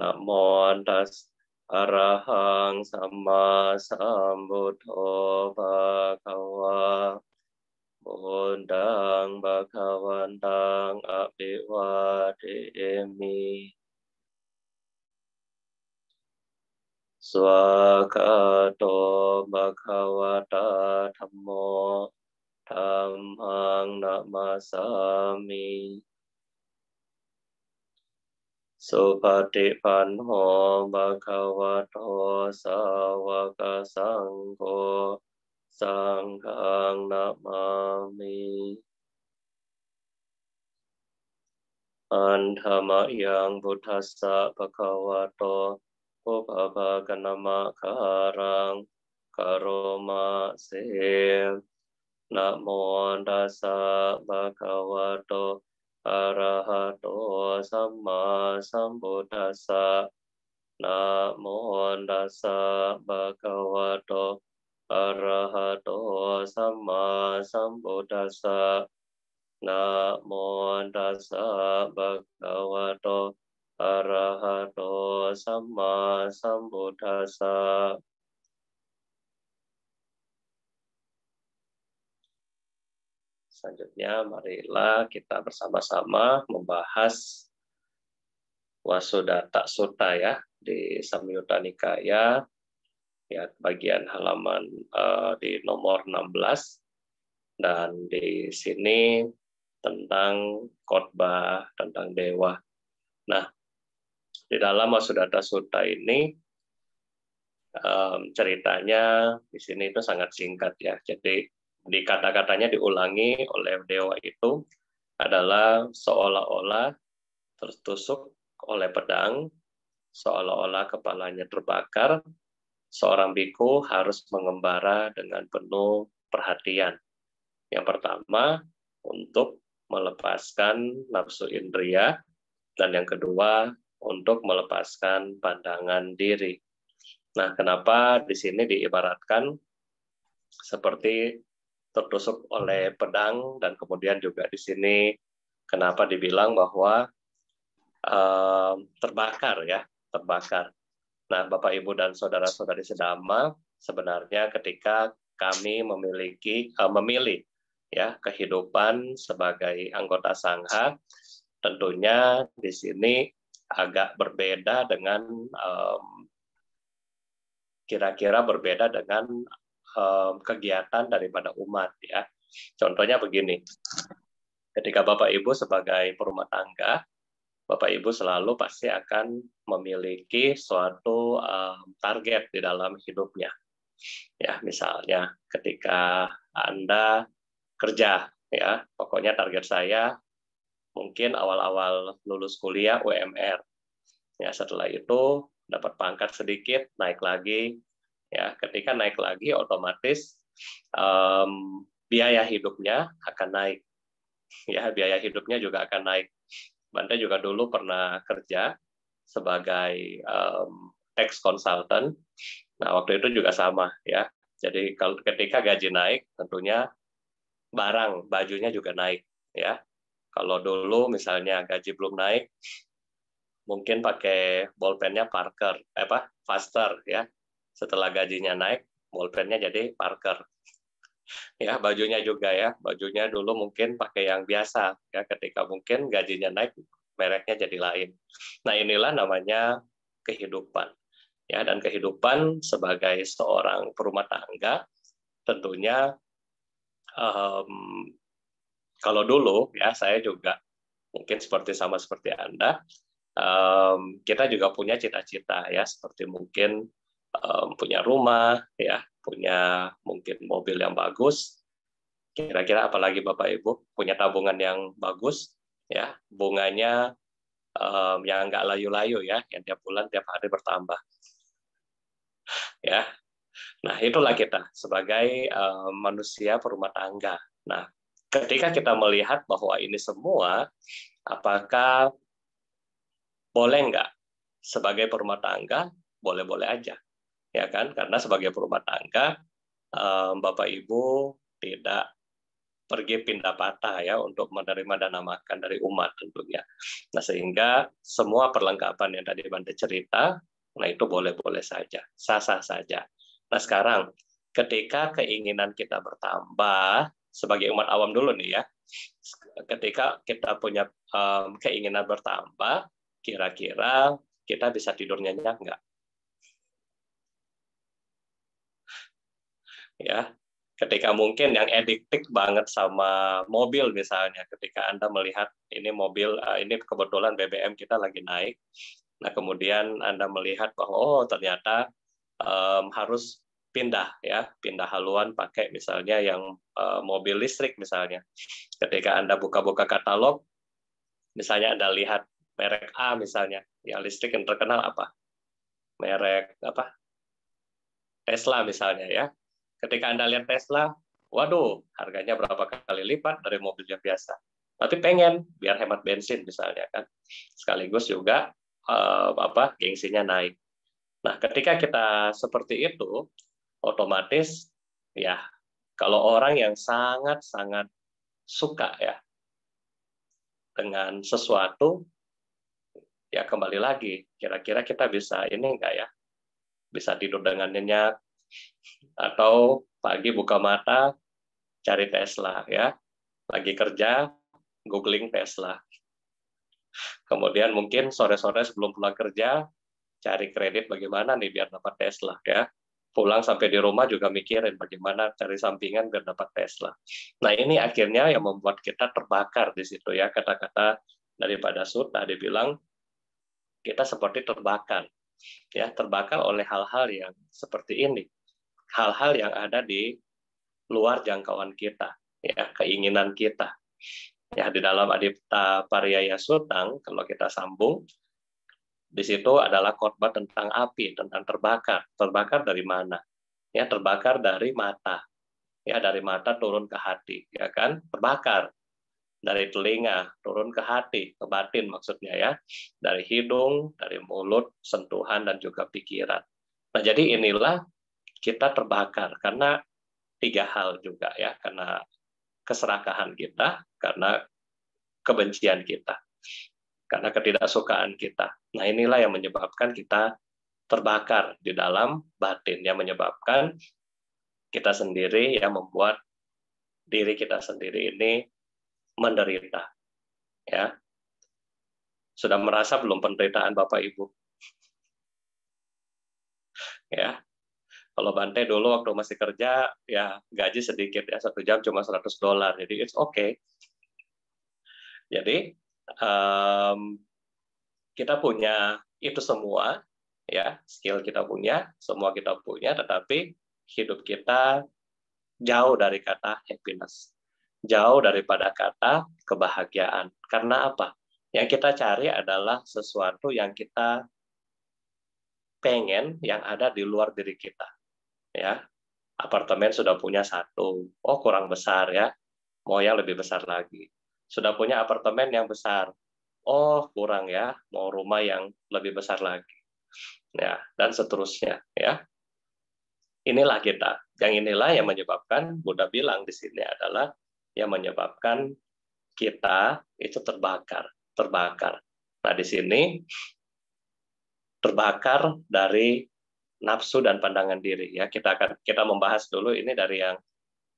นะโมตัสอะรหังสัมมาสัมพุทธภะคะวะบุญดังบะคะวันดังอภิวาเทมิสวากาโตบะคะวะตาธรรมโมธรรมังนะมาสามีสุปฏิปันโนบาคาวะโตสาวกสังโฆสังฆังนามามิอันธรรมยังพุทธัสสะปะคะวะโตโอปาภากนามะคารังคารมะเสนะโมตัสสะปะคะวะโตอรหะโตสัมมาสัมพุทธัสสะนะโมตัสสะภะคะวะโตอรหะโตสัมมาสัมพุทธัสสะนะโมตัสสะภะคะวะโตอรหะโตสัมมาสัมพุทธัสสะ Selanjutnya, marilah kita bersama-sama membahas wasudata suta ya di Samyutta Nikaya ya bagian halaman uh, di nomor 16 dan di sini tentang khotbah tentang dewa. Nah, di dalam Wasudata suta ini um, ceritanya di sini itu sangat singkat ya. Jadi di kata-katanya diulangi oleh dewa itu adalah seolah-olah tertusuk oleh pedang, seolah-olah kepalanya terbakar, seorang biku harus mengembara dengan penuh perhatian. Yang pertama, untuk melepaskan nafsu indria, dan yang kedua, untuk melepaskan pandangan diri. Nah, kenapa di sini diibaratkan seperti tertusuk oleh pedang dan kemudian juga di sini kenapa dibilang bahwa uh, terbakar ya terbakar. Nah Bapak Ibu dan saudara-saudari sedama sebenarnya ketika kami memiliki uh, memilih ya kehidupan sebagai anggota sangha tentunya di sini agak berbeda dengan um, kira-kira berbeda dengan um, kegiatan daripada umat ya. Contohnya begini. Ketika Bapak Ibu sebagai perumah tangga, Bapak Ibu selalu pasti akan memiliki suatu um, target di dalam hidupnya. Ya, misalnya ketika Anda kerja ya, pokoknya target saya mungkin awal-awal lulus kuliah UMR. Ya, setelah itu dapat pangkat sedikit, naik lagi Ya, ketika naik lagi otomatis um, biaya hidupnya akan naik. Ya, biaya hidupnya juga akan naik. Banda juga dulu pernah kerja sebagai um, tax consultant. Nah, waktu itu juga sama ya. Jadi kalau ketika gaji naik, tentunya barang bajunya juga naik ya. Kalau dulu misalnya gaji belum naik, mungkin pakai bolpennya Parker, eh, apa Faster ya setelah gajinya naik bolpennya jadi parker ya bajunya juga ya bajunya dulu mungkin pakai yang biasa ya ketika mungkin gajinya naik mereknya jadi lain nah inilah namanya kehidupan ya dan kehidupan sebagai seorang perumah tangga tentunya um, kalau dulu ya saya juga mungkin seperti sama seperti anda um, kita juga punya cita-cita ya seperti mungkin um, punya rumah, ya punya mungkin mobil yang bagus. Kira-kira apalagi Bapak Ibu punya tabungan yang bagus, ya bunganya um, yang nggak layu-layu ya, yang tiap bulan tiap hari bertambah. Ya, nah itulah kita sebagai um, manusia perumah tangga. Nah, ketika kita melihat bahwa ini semua, apakah boleh nggak sebagai perumah tangga boleh-boleh aja ya kan? Karena sebagai perumah tangga, eh, Bapak Ibu tidak pergi pindah patah ya untuk menerima dana makan dari umat tentunya. Nah sehingga semua perlengkapan yang tadi Bante cerita, nah itu boleh-boleh saja, sah-sah saja. Nah sekarang ketika keinginan kita bertambah sebagai umat awam dulu nih ya, ketika kita punya um, keinginan bertambah, kira-kira kita bisa tidur nyenyak nggak? ya ketika mungkin yang ediktif banget sama mobil misalnya ketika anda melihat ini mobil eh, ini kebetulan BBM kita lagi naik nah kemudian anda melihat bahwa oh ternyata um, harus pindah ya pindah haluan pakai misalnya yang uh, mobil listrik misalnya ketika anda buka-buka katalog misalnya anda lihat merek A misalnya ya listrik yang terkenal apa merek apa Tesla misalnya ya Ketika Anda lihat Tesla, waduh, harganya berapa kali lipat dari mobil yang biasa. Tapi pengen biar hemat bensin misalnya kan. Sekaligus juga eh, apa gengsinya naik. Nah, ketika kita seperti itu, otomatis ya kalau orang yang sangat-sangat suka ya dengan sesuatu ya kembali lagi kira-kira kita bisa ini enggak ya bisa tidur dengan nyenyak atau pagi buka mata cari Tesla ya. Lagi kerja googling Tesla. Kemudian mungkin sore-sore sebelum pulang kerja cari kredit bagaimana nih biar dapat Tesla ya. Pulang sampai di rumah juga mikirin bagaimana cari sampingan biar dapat Tesla. Nah ini akhirnya yang membuat kita terbakar di situ ya kata-kata daripada Sud tadi bilang kita seperti terbakar ya terbakar oleh hal-hal yang seperti ini hal-hal yang ada di luar jangkauan kita, ya keinginan kita. Ya di dalam Adipta Pariyaya Sutang kalau kita sambung di situ adalah khotbah tentang api, tentang terbakar. Terbakar dari mana? Ya terbakar dari mata. Ya dari mata turun ke hati, ya kan? Terbakar dari telinga turun ke hati, ke batin maksudnya ya, dari hidung, dari mulut, sentuhan dan juga pikiran. Nah, jadi inilah kita terbakar karena tiga hal juga ya karena keserakahan kita karena kebencian kita karena ketidaksukaan kita nah inilah yang menyebabkan kita terbakar di dalam batin yang menyebabkan kita sendiri yang membuat diri kita sendiri ini menderita ya sudah merasa belum penderitaan bapak ibu ya kalau Bante dulu waktu masih kerja, ya gaji sedikit ya, satu jam cuma 100 dolar. Jadi it's okay. Jadi um, kita punya itu semua, ya skill kita punya, semua kita punya, tetapi hidup kita jauh dari kata happiness, jauh daripada kata kebahagiaan. Karena apa? Yang kita cari adalah sesuatu yang kita pengen yang ada di luar diri kita ya apartemen sudah punya satu oh kurang besar ya mau yang lebih besar lagi sudah punya apartemen yang besar oh kurang ya mau rumah yang lebih besar lagi ya dan seterusnya ya inilah kita yang inilah yang menyebabkan Buddha bilang di sini adalah yang menyebabkan kita itu terbakar terbakar nah di sini terbakar dari nafsu dan pandangan diri ya kita akan kita membahas dulu ini dari yang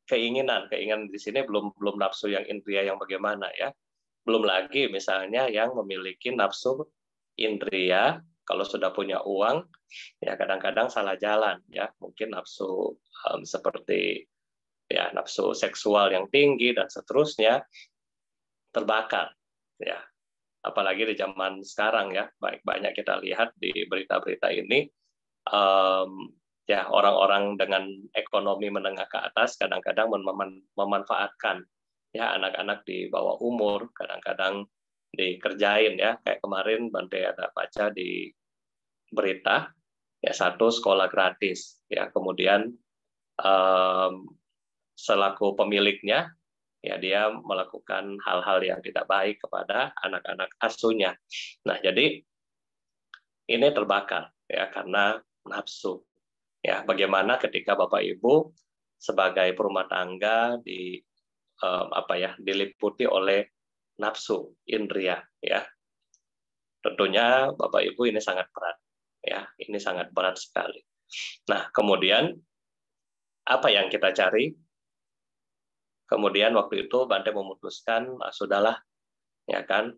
keinginan keinginan di sini belum belum nafsu yang indria yang bagaimana ya belum lagi misalnya yang memiliki nafsu indria kalau sudah punya uang ya kadang-kadang salah jalan ya mungkin nafsu um, seperti ya nafsu seksual yang tinggi dan seterusnya terbakar ya apalagi di zaman sekarang ya baik banyak kita lihat di berita-berita ini um, ya orang-orang dengan ekonomi menengah ke atas kadang-kadang memanfaatkan ya anak-anak di bawah umur kadang-kadang dikerjain ya kayak kemarin Bante ada baca di berita ya satu sekolah gratis ya kemudian um, selaku pemiliknya ya dia melakukan hal-hal yang tidak baik kepada anak-anak asuhnya nah jadi ini terbakar ya karena nafsu. Ya, bagaimana ketika Bapak Ibu sebagai perumah tangga di um, apa ya, diliputi oleh nafsu indria ya. Tentunya Bapak Ibu ini sangat berat ya, ini sangat berat sekali. Nah, kemudian apa yang kita cari? Kemudian waktu itu Bante memutuskan ah, sudahlah ya kan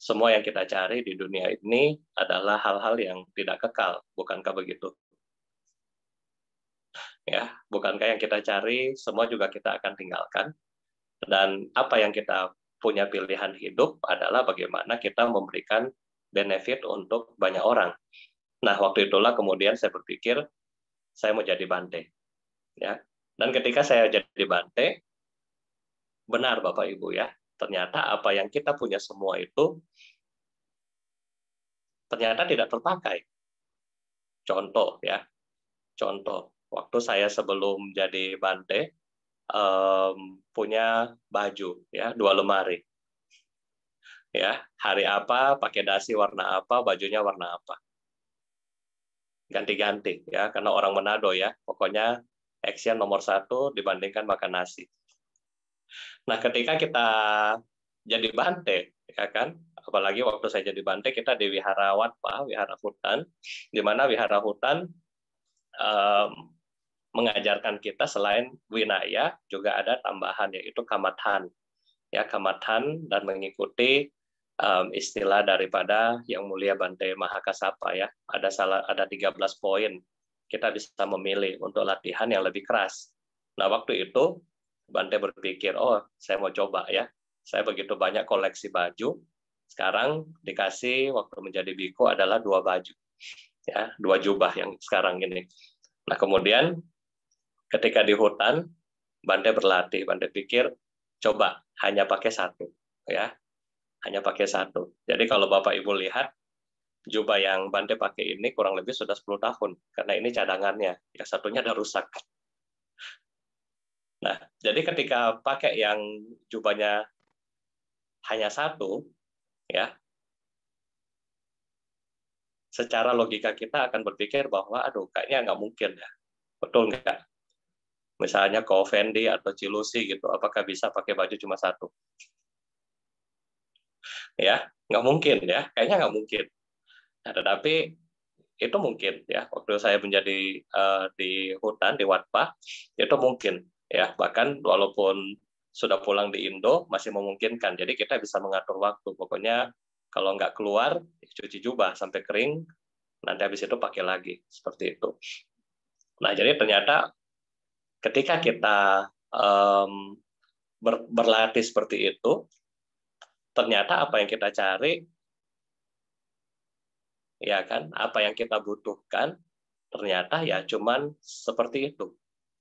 semua yang kita cari di dunia ini adalah hal-hal yang tidak kekal, bukankah begitu? Ya, bukankah yang kita cari semua juga kita akan tinggalkan? Dan apa yang kita punya pilihan hidup adalah bagaimana kita memberikan benefit untuk banyak orang. Nah, waktu itulah kemudian saya berpikir saya mau jadi bante. Ya. Dan ketika saya jadi bante, benar Bapak Ibu ya, ternyata apa yang kita punya semua itu ternyata tidak terpakai. Contoh ya, contoh waktu saya sebelum jadi bante um, punya baju ya dua lemari ya hari apa pakai dasi warna apa bajunya warna apa ganti-ganti ya karena orang Manado ya pokoknya action nomor satu dibandingkan makan nasi nah ketika kita jadi bante ya kan apalagi waktu saya jadi Bante kita di wihara Watpa, wihara hutan, di mana wihara hutan um, mengajarkan kita selain winaya juga ada tambahan yaitu kamatan. Ya, kamatan dan mengikuti um, istilah daripada yang mulia Bante Mahakasapa ya. Ada salah ada 13 poin. Kita bisa memilih untuk latihan yang lebih keras. Nah, waktu itu Bante berpikir, "Oh, saya mau coba ya. Saya begitu banyak koleksi baju, sekarang dikasih waktu menjadi biko adalah dua baju, ya dua jubah yang sekarang ini. Nah kemudian ketika di hutan, Bante berlatih, Bante pikir coba hanya pakai satu, ya hanya pakai satu. Jadi kalau Bapak Ibu lihat jubah yang Bante pakai ini kurang lebih sudah 10 tahun karena ini cadangannya. Ya satunya ada rusak. Nah, jadi ketika pakai yang jubahnya hanya satu, ya secara logika kita akan berpikir bahwa aduh kayaknya nggak mungkin ya betul nggak misalnya ke Fendi atau Cilusi gitu apakah bisa pakai baju cuma satu ya nggak mungkin ya kayaknya nggak mungkin nah, tetapi itu mungkin ya waktu saya menjadi uh, di hutan di Watpa itu mungkin ya bahkan walaupun sudah pulang di Indo masih memungkinkan. Jadi kita bisa mengatur waktu. Pokoknya kalau nggak keluar, cuci jubah sampai kering, nanti habis itu pakai lagi. Seperti itu. Nah, jadi ternyata ketika kita um, ber, berlatih seperti itu, ternyata apa yang kita cari, ya kan, apa yang kita butuhkan, ternyata ya cuman seperti itu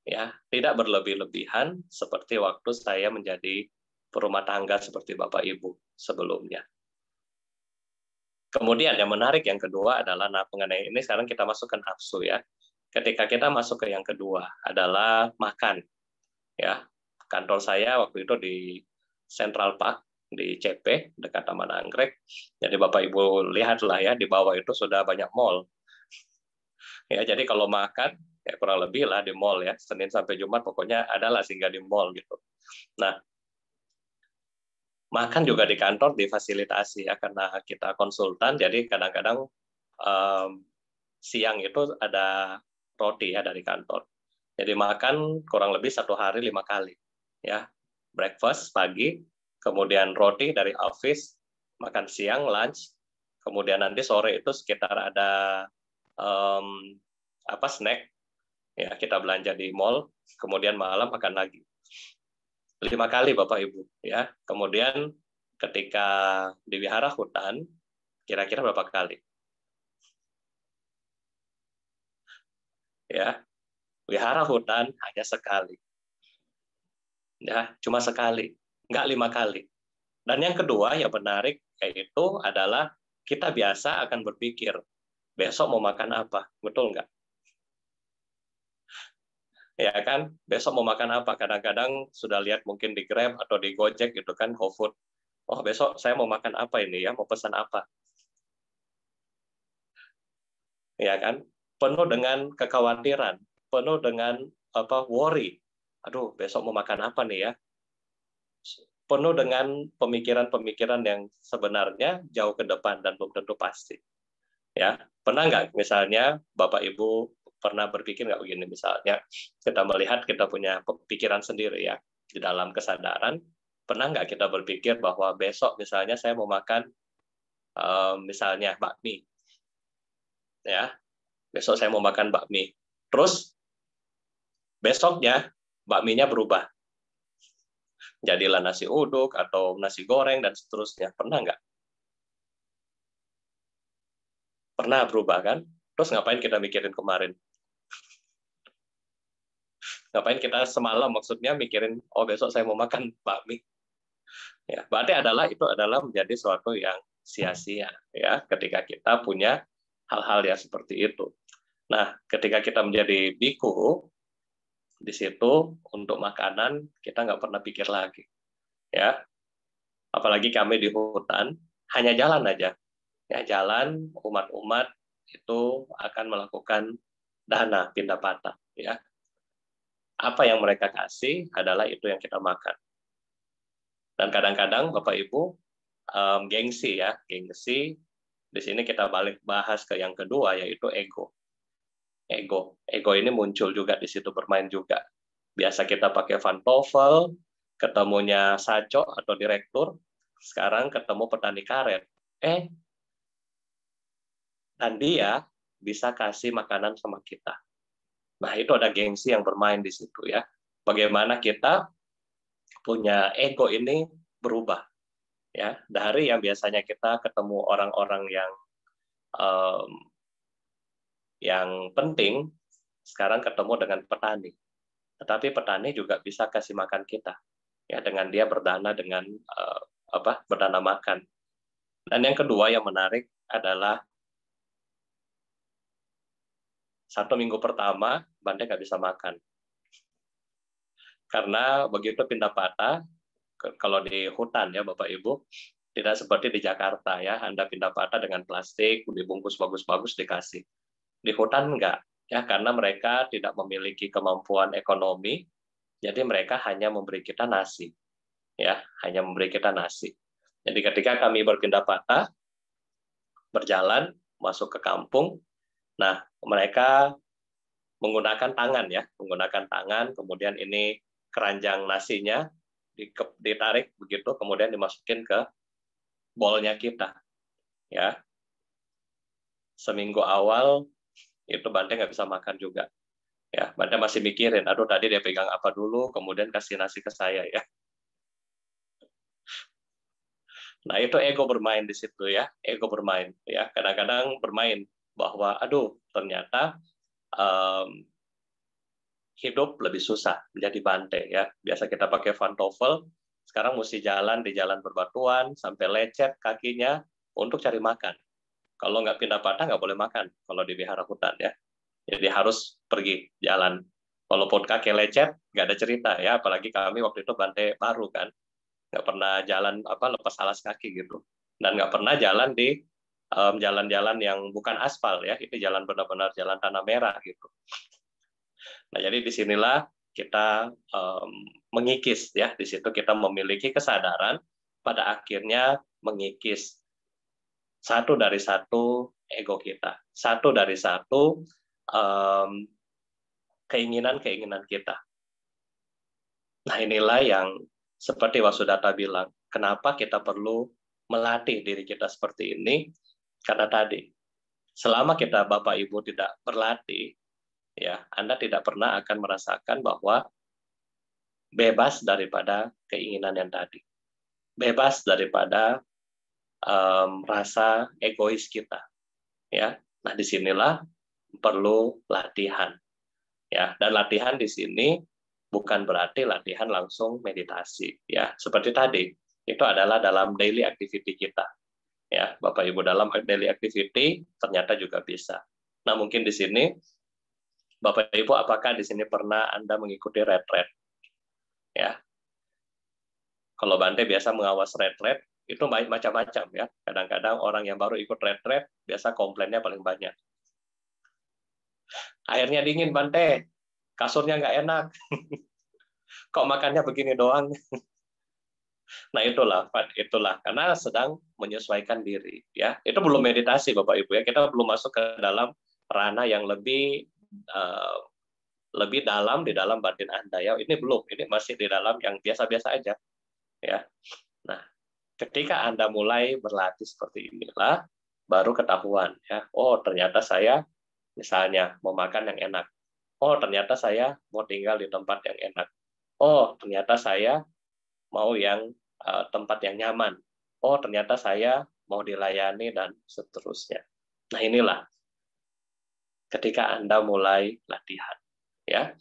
ya tidak berlebih-lebihan seperti waktu saya menjadi perumah tangga seperti bapak ibu sebelumnya. Kemudian yang menarik yang kedua adalah nah mengenai ini sekarang kita masukkan nafsu ya. Ketika kita masuk ke yang kedua adalah makan. Ya, kantor saya waktu itu di Central Park di CP dekat Taman Anggrek. Jadi Bapak Ibu lihatlah ya di bawah itu sudah banyak mall. Ya, jadi kalau makan ya kurang lebih lah di mall ya Senin sampai Jumat pokoknya adalah singgah di mall gitu nah makan juga di kantor difasilitasi ya karena kita konsultan jadi kadang-kadang um, siang itu ada roti ya dari kantor jadi makan kurang lebih satu hari lima kali ya breakfast pagi kemudian roti dari office makan siang lunch kemudian nanti sore itu sekitar ada um, apa snack ya kita belanja di mall kemudian malam makan lagi lima kali bapak ibu ya kemudian ketika di wihara hutan kira-kira berapa kali ya wihara hutan hanya sekali ya cuma sekali nggak lima kali dan yang kedua yang menarik yaitu adalah kita biasa akan berpikir besok mau makan apa betul nggak ya kan besok mau makan apa kadang-kadang sudah lihat mungkin di Grab atau di Gojek gitu kan GoFood oh besok saya mau makan apa ini ya mau pesan apa ya kan penuh dengan kekhawatiran penuh dengan apa worry aduh besok mau makan apa nih ya penuh dengan pemikiran-pemikiran yang sebenarnya jauh ke depan dan belum tentu pasti ya pernah nggak misalnya bapak ibu pernah berpikir nggak begini misalnya kita melihat kita punya pikiran sendiri ya di dalam kesadaran pernah nggak kita berpikir bahwa besok misalnya saya mau makan um, misalnya bakmi ya besok saya mau makan bakmi terus besoknya bakminya berubah jadilah nasi uduk atau nasi goreng dan seterusnya pernah nggak pernah berubah kan terus ngapain kita mikirin kemarin ngapain kita semalam maksudnya mikirin oh besok saya mau makan bakmi ya berarti adalah itu adalah menjadi suatu yang sia-sia ya ketika kita punya hal-hal yang seperti itu nah ketika kita menjadi biku di situ untuk makanan kita nggak pernah pikir lagi ya apalagi kami di hutan hanya jalan aja ya jalan umat-umat itu akan melakukan dana pindah patah ya apa yang mereka kasih adalah itu yang kita makan. Dan kadang-kadang Bapak Ibu um, gengsi ya, gengsi. Di sini kita balik bahas ke yang kedua yaitu ego. Ego, ego ini muncul juga di situ bermain juga. Biasa kita pakai Van tovel ketemunya Saco atau direktur, sekarang ketemu petani karet. Eh, dan dia ya, bisa kasih makanan sama kita Nah, itu ada gengsi yang bermain di situ ya. Bagaimana kita punya ego ini berubah. Ya, dari yang biasanya kita ketemu orang-orang yang um, yang penting sekarang ketemu dengan petani. Tetapi petani juga bisa kasih makan kita. Ya, dengan dia berdana dengan uh, apa? berdana makan. Dan yang kedua yang menarik adalah satu minggu pertama Banda nggak bisa makan. Karena begitu pindah patah, kalau di hutan ya Bapak Ibu, tidak seperti di Jakarta ya, Anda pindah patah dengan plastik, dibungkus bagus-bagus, dikasih. Di hutan enggak, ya karena mereka tidak memiliki kemampuan ekonomi, jadi mereka hanya memberi kita nasi. Ya, hanya memberi kita nasi. Jadi ketika kami berpindah patah, berjalan masuk ke kampung, nah mereka menggunakan tangan ya, menggunakan tangan, kemudian ini keranjang nasinya ditarik begitu, kemudian dimasukin ke bolnya kita. Ya, seminggu awal itu Bante nggak bisa makan juga. Ya, Bante masih mikirin, aduh tadi dia pegang apa dulu, kemudian kasih nasi ke saya ya. Nah itu ego bermain di situ ya, ego bermain ya. Kadang-kadang bermain bahwa aduh ternyata um, hidup lebih susah menjadi bante ya. Biasa kita pakai pantofel, sekarang mesti jalan di jalan berbatuan sampai lecet kakinya untuk cari makan. Kalau nggak pindah patah nggak boleh makan kalau di wihara hutan ya. Jadi harus pergi jalan. Walaupun kaki lecet nggak ada cerita ya, apalagi kami waktu itu bante baru kan, nggak pernah jalan apa lepas alas kaki gitu, dan nggak pernah jalan di jalan jalan-jalan yang bukan aspal ya, itu jalan benar-benar jalan tanah merah gitu. Nah jadi disinilah kita um, mengikis ya, di situ kita memiliki kesadaran pada akhirnya mengikis satu dari satu ego kita, satu dari satu um, keinginan-keinginan kita. Nah inilah yang seperti Wasudata bilang, kenapa kita perlu melatih diri kita seperti ini karena tadi, selama kita Bapak Ibu tidak berlatih, ya Anda tidak pernah akan merasakan bahwa bebas daripada keinginan yang tadi, bebas daripada um, rasa egois kita, ya. Nah disinilah perlu latihan, ya. Dan latihan di sini bukan berarti latihan langsung meditasi, ya. Seperti tadi, itu adalah dalam daily activity kita ya Bapak Ibu dalam daily activity ternyata juga bisa. Nah mungkin di sini Bapak Ibu apakah di sini pernah Anda mengikuti retret? Ya. Kalau Bante biasa mengawas retret itu macam-macam ya. Kadang-kadang orang yang baru ikut retret biasa komplainnya paling banyak. Airnya dingin Bante, kasurnya nggak enak. Kok makannya begini doang? Nah itulah, itulah karena sedang menyesuaikan diri. Ya, itu belum meditasi Bapak Ibu ya. Kita belum masuk ke dalam ranah yang lebih uh, lebih dalam di dalam batin anda ya. Ini belum, ini masih di dalam yang biasa-biasa aja. Ya, nah ketika anda mulai berlatih seperti inilah, baru ketahuan ya. Oh ternyata saya misalnya mau makan yang enak. Oh ternyata saya mau tinggal di tempat yang enak. Oh ternyata saya mau yang uh, tempat yang nyaman. Oh, ternyata saya mau dilayani dan seterusnya. Nah, inilah ketika Anda mulai latihan, ya.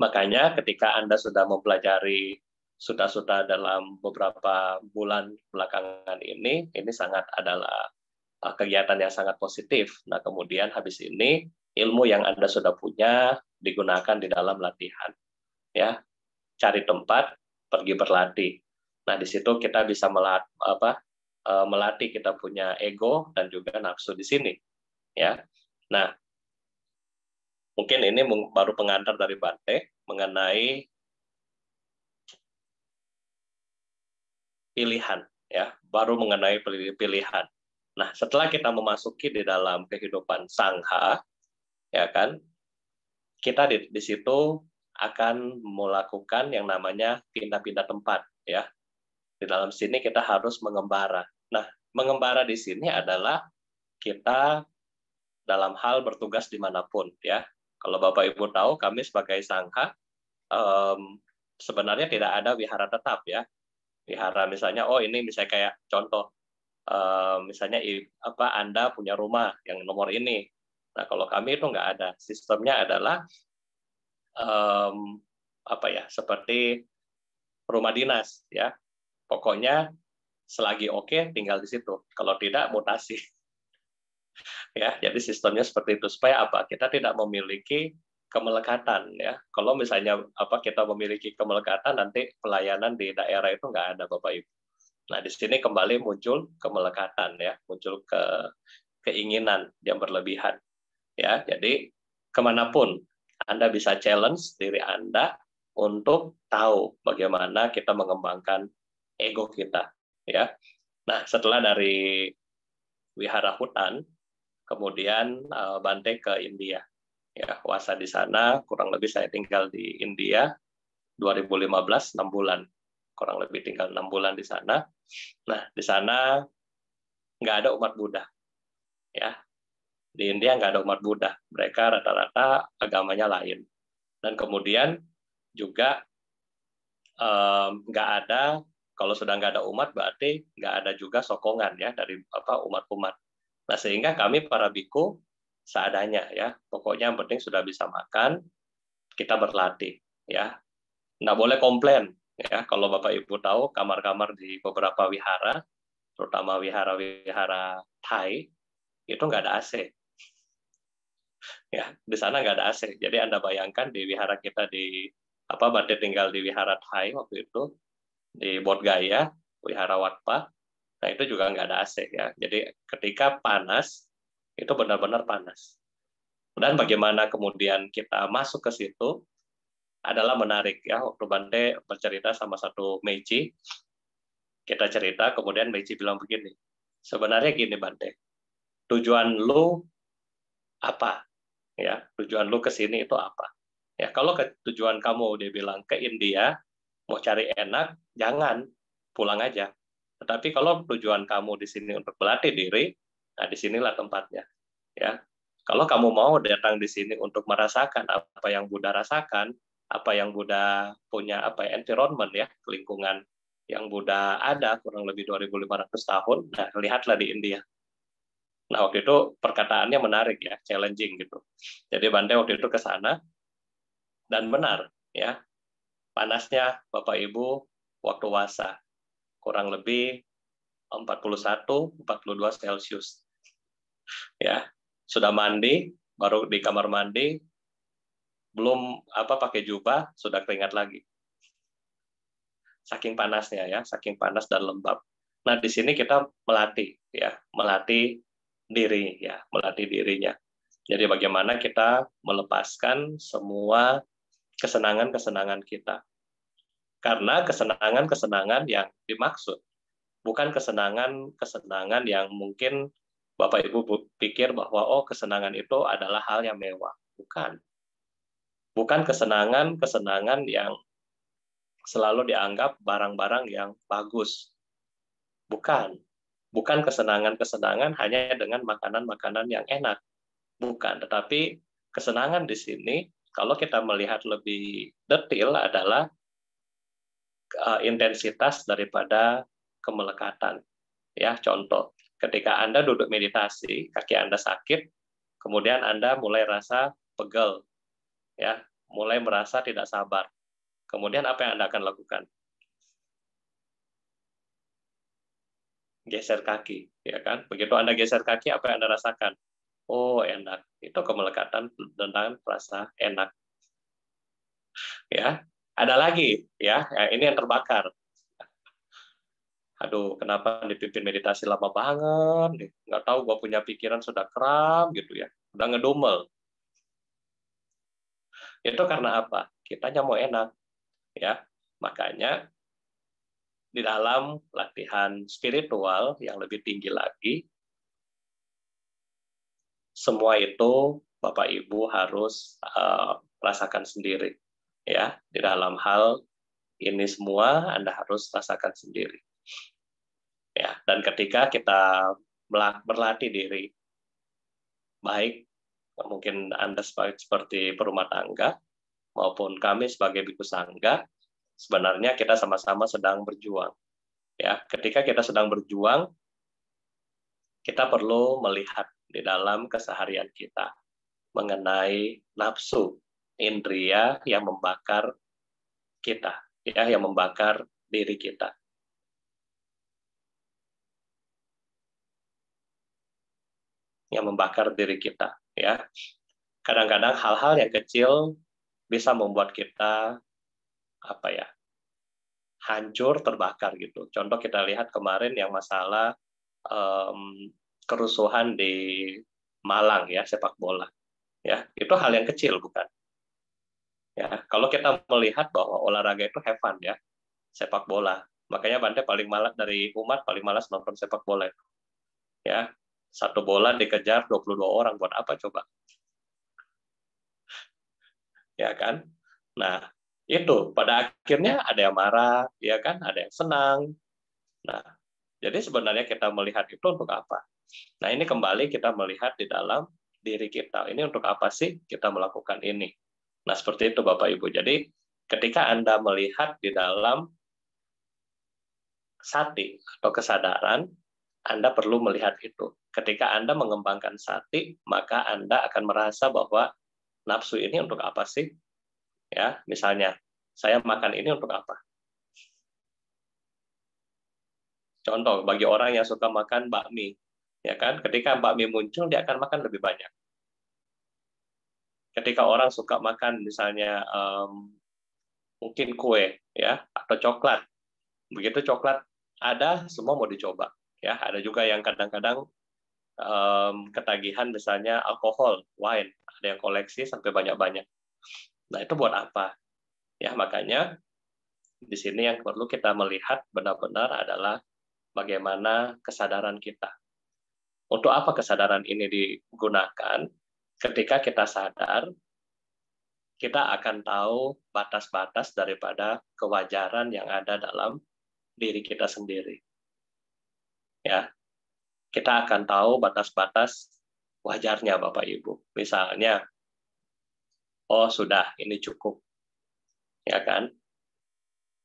Makanya ketika Anda sudah mempelajari suta-suta dalam beberapa bulan belakangan ini, ini sangat adalah eh, kegiatan yang sangat positif. Nah, kemudian habis ini ilmu yang Anda sudah punya digunakan di dalam latihan. Ya. Cari tempat, pergi berlatih. Nah, di situ kita bisa melat, apa, eh, melatih kita punya ego dan juga nafsu di sini. Ya. Nah, mungkin ini baru pengantar dari Bante mengenai pilihan ya, baru mengenai pilihan. Nah, setelah kita memasuki di dalam kehidupan sangha, ya kan, kita di, di situ akan melakukan yang namanya pindah-pindah tempat, ya di dalam sini kita harus mengembara. Nah, mengembara di sini adalah kita dalam hal bertugas dimanapun ya. Kalau Bapak Ibu tahu, kami sebagai sangha um, sebenarnya tidak ada wihara tetap ya. Wihara misalnya, oh ini misalnya kayak contoh, um, misalnya apa Anda punya rumah yang nomor ini. Nah kalau kami itu nggak ada. Sistemnya adalah um, apa ya seperti rumah dinas ya Pokoknya selagi oke okay, tinggal di situ. Kalau tidak mutasi. ya, jadi sistemnya seperti itu supaya apa? Kita tidak memiliki kemelekatan ya. Kalau misalnya apa kita memiliki kemelekatan nanti pelayanan di daerah itu nggak ada Bapak Ibu. Nah, di sini kembali muncul kemelekatan ya, muncul ke keinginan yang berlebihan. Ya, jadi kemanapun Anda bisa challenge diri Anda untuk tahu bagaimana kita mengembangkan ego kita ya nah setelah dari wihara hutan kemudian uh, eh, Bante ke India ya puasa di sana kurang lebih saya tinggal di India 2015 6 bulan kurang lebih tinggal enam bulan di sana nah di sana nggak ada umat Buddha ya di India nggak ada umat Buddha mereka rata-rata agamanya lain dan kemudian juga um, nggak ada kalau sudah nggak ada umat, berarti nggak ada juga sokongan ya dari apa umat-umat. Nah sehingga kami para biku seadanya ya. Pokoknya yang penting sudah bisa makan, kita berlatih ya. Nggak boleh komplain ya. Kalau bapak ibu tahu kamar-kamar di beberapa wihara, terutama wihara-wihara Thai itu nggak ada AC ya di sana nggak ada AC jadi anda bayangkan di wihara kita di apa Bante tinggal di wihara Thai waktu itu di Bot Gaya, Wihara Watpa. Nah itu juga nggak ada AC ya. Jadi ketika panas itu benar-benar panas. Dan bagaimana kemudian kita masuk ke situ adalah menarik ya. Waktu Bante bercerita sama satu Meiji, kita cerita kemudian Meiji bilang begini, sebenarnya gini Bante, tujuan lu apa? Ya, tujuan lu ke sini itu apa? Ya, kalau ke, tujuan kamu dia bilang ke India mau cari enak, jangan pulang aja. Tetapi kalau tujuan kamu di sini untuk berlatih diri, nah di sinilah tempatnya. Ya, kalau kamu mau datang di sini untuk merasakan apa yang Buddha rasakan, apa yang Buddha punya apa ya, environment ya, lingkungan yang Buddha ada kurang lebih 2.500 tahun, nah lihatlah di India. Nah waktu itu perkataannya menarik ya, challenging gitu. Jadi Bante waktu itu ke sana dan benar ya panasnya Bapak Ibu waktu wasa kurang lebih 41 42 Celcius. Ya, sudah mandi, baru di kamar mandi belum apa pakai jubah sudah keringat lagi. Saking panasnya ya, saking panas dan lembab. Nah, di sini kita melatih ya, melatih diri ya, melatih dirinya. Jadi bagaimana kita melepaskan semua kesenangan-kesenangan kita karena kesenangan-kesenangan yang dimaksud bukan kesenangan-kesenangan yang mungkin Bapak Ibu pikir bahwa oh kesenangan itu adalah hal yang mewah bukan bukan kesenangan-kesenangan yang selalu dianggap barang-barang yang bagus bukan bukan kesenangan-kesenangan hanya dengan makanan-makanan yang enak bukan tetapi kesenangan di sini kalau kita melihat lebih detail adalah uh, intensitas daripada kemelekatan. Ya, contoh, ketika Anda duduk meditasi, kaki Anda sakit, kemudian Anda mulai rasa pegel. Ya, mulai merasa tidak sabar. Kemudian apa yang Anda akan lakukan? Geser kaki, ya kan? Begitu Anda geser kaki, apa yang Anda rasakan? Oh, enak. Itu kemelekatan tentang rasa enak. Ya, ada lagi ya eh, ini yang terbakar aduh kenapa dipimpin meditasi lama banget nggak tahu gue punya pikiran sudah kram gitu ya udah ngedumel itu karena apa kitanya mau enak ya makanya di dalam latihan spiritual yang lebih tinggi lagi semua itu bapak ibu harus uh, eh, rasakan sendiri ya di dalam hal ini semua Anda harus rasakan sendiri. Ya, dan ketika kita berlatih diri baik mungkin Anda sebagai seperti perumah tangga maupun kami sebagai biku sangga sebenarnya kita sama-sama sedang berjuang. Ya, ketika kita sedang berjuang kita perlu melihat di dalam keseharian kita mengenai nafsu indria yang membakar kita, ya, yang membakar diri kita. Yang membakar diri kita, ya. Kadang-kadang hal-hal yang kecil bisa membuat kita apa ya? hancur, terbakar gitu. Contoh kita lihat kemarin yang masalah um, kerusuhan di Malang ya sepak bola. Ya, itu hal yang kecil bukan? Ya, kalau kita melihat bahwa olahraga itu have fun ya, sepak bola. Makanya Bante paling malas dari umat paling malas nonton sepak bola. Ya, satu bola dikejar 22 orang buat apa coba? Ya kan? Nah, itu pada akhirnya ada yang marah, ya kan? Ada yang senang. Nah, jadi sebenarnya kita melihat itu untuk apa? Nah, ini kembali kita melihat di dalam diri kita. Ini untuk apa sih kita melakukan ini? Nah, seperti itu Bapak Ibu. Jadi, ketika Anda melihat di dalam sati atau kesadaran, Anda perlu melihat itu. Ketika Anda mengembangkan sati, maka Anda akan merasa bahwa nafsu ini untuk apa sih? Ya, misalnya, saya makan ini untuk apa? Contoh bagi orang yang suka makan bakmi, ya kan? Ketika bakmi muncul, dia akan makan lebih banyak ketika orang suka makan misalnya um, mungkin kue ya atau coklat begitu coklat ada semua mau dicoba ya ada juga yang kadang-kadang um, ketagihan misalnya alkohol wine ada yang koleksi sampai banyak-banyak nah itu buat apa ya makanya di sini yang perlu kita melihat benar-benar adalah bagaimana kesadaran kita untuk apa kesadaran ini digunakan Ketika kita sadar, kita akan tahu batas-batas daripada kewajaran yang ada dalam diri kita sendiri. Ya, kita akan tahu batas-batas wajarnya Bapak Ibu. Misalnya, oh sudah, ini cukup. Ya kan?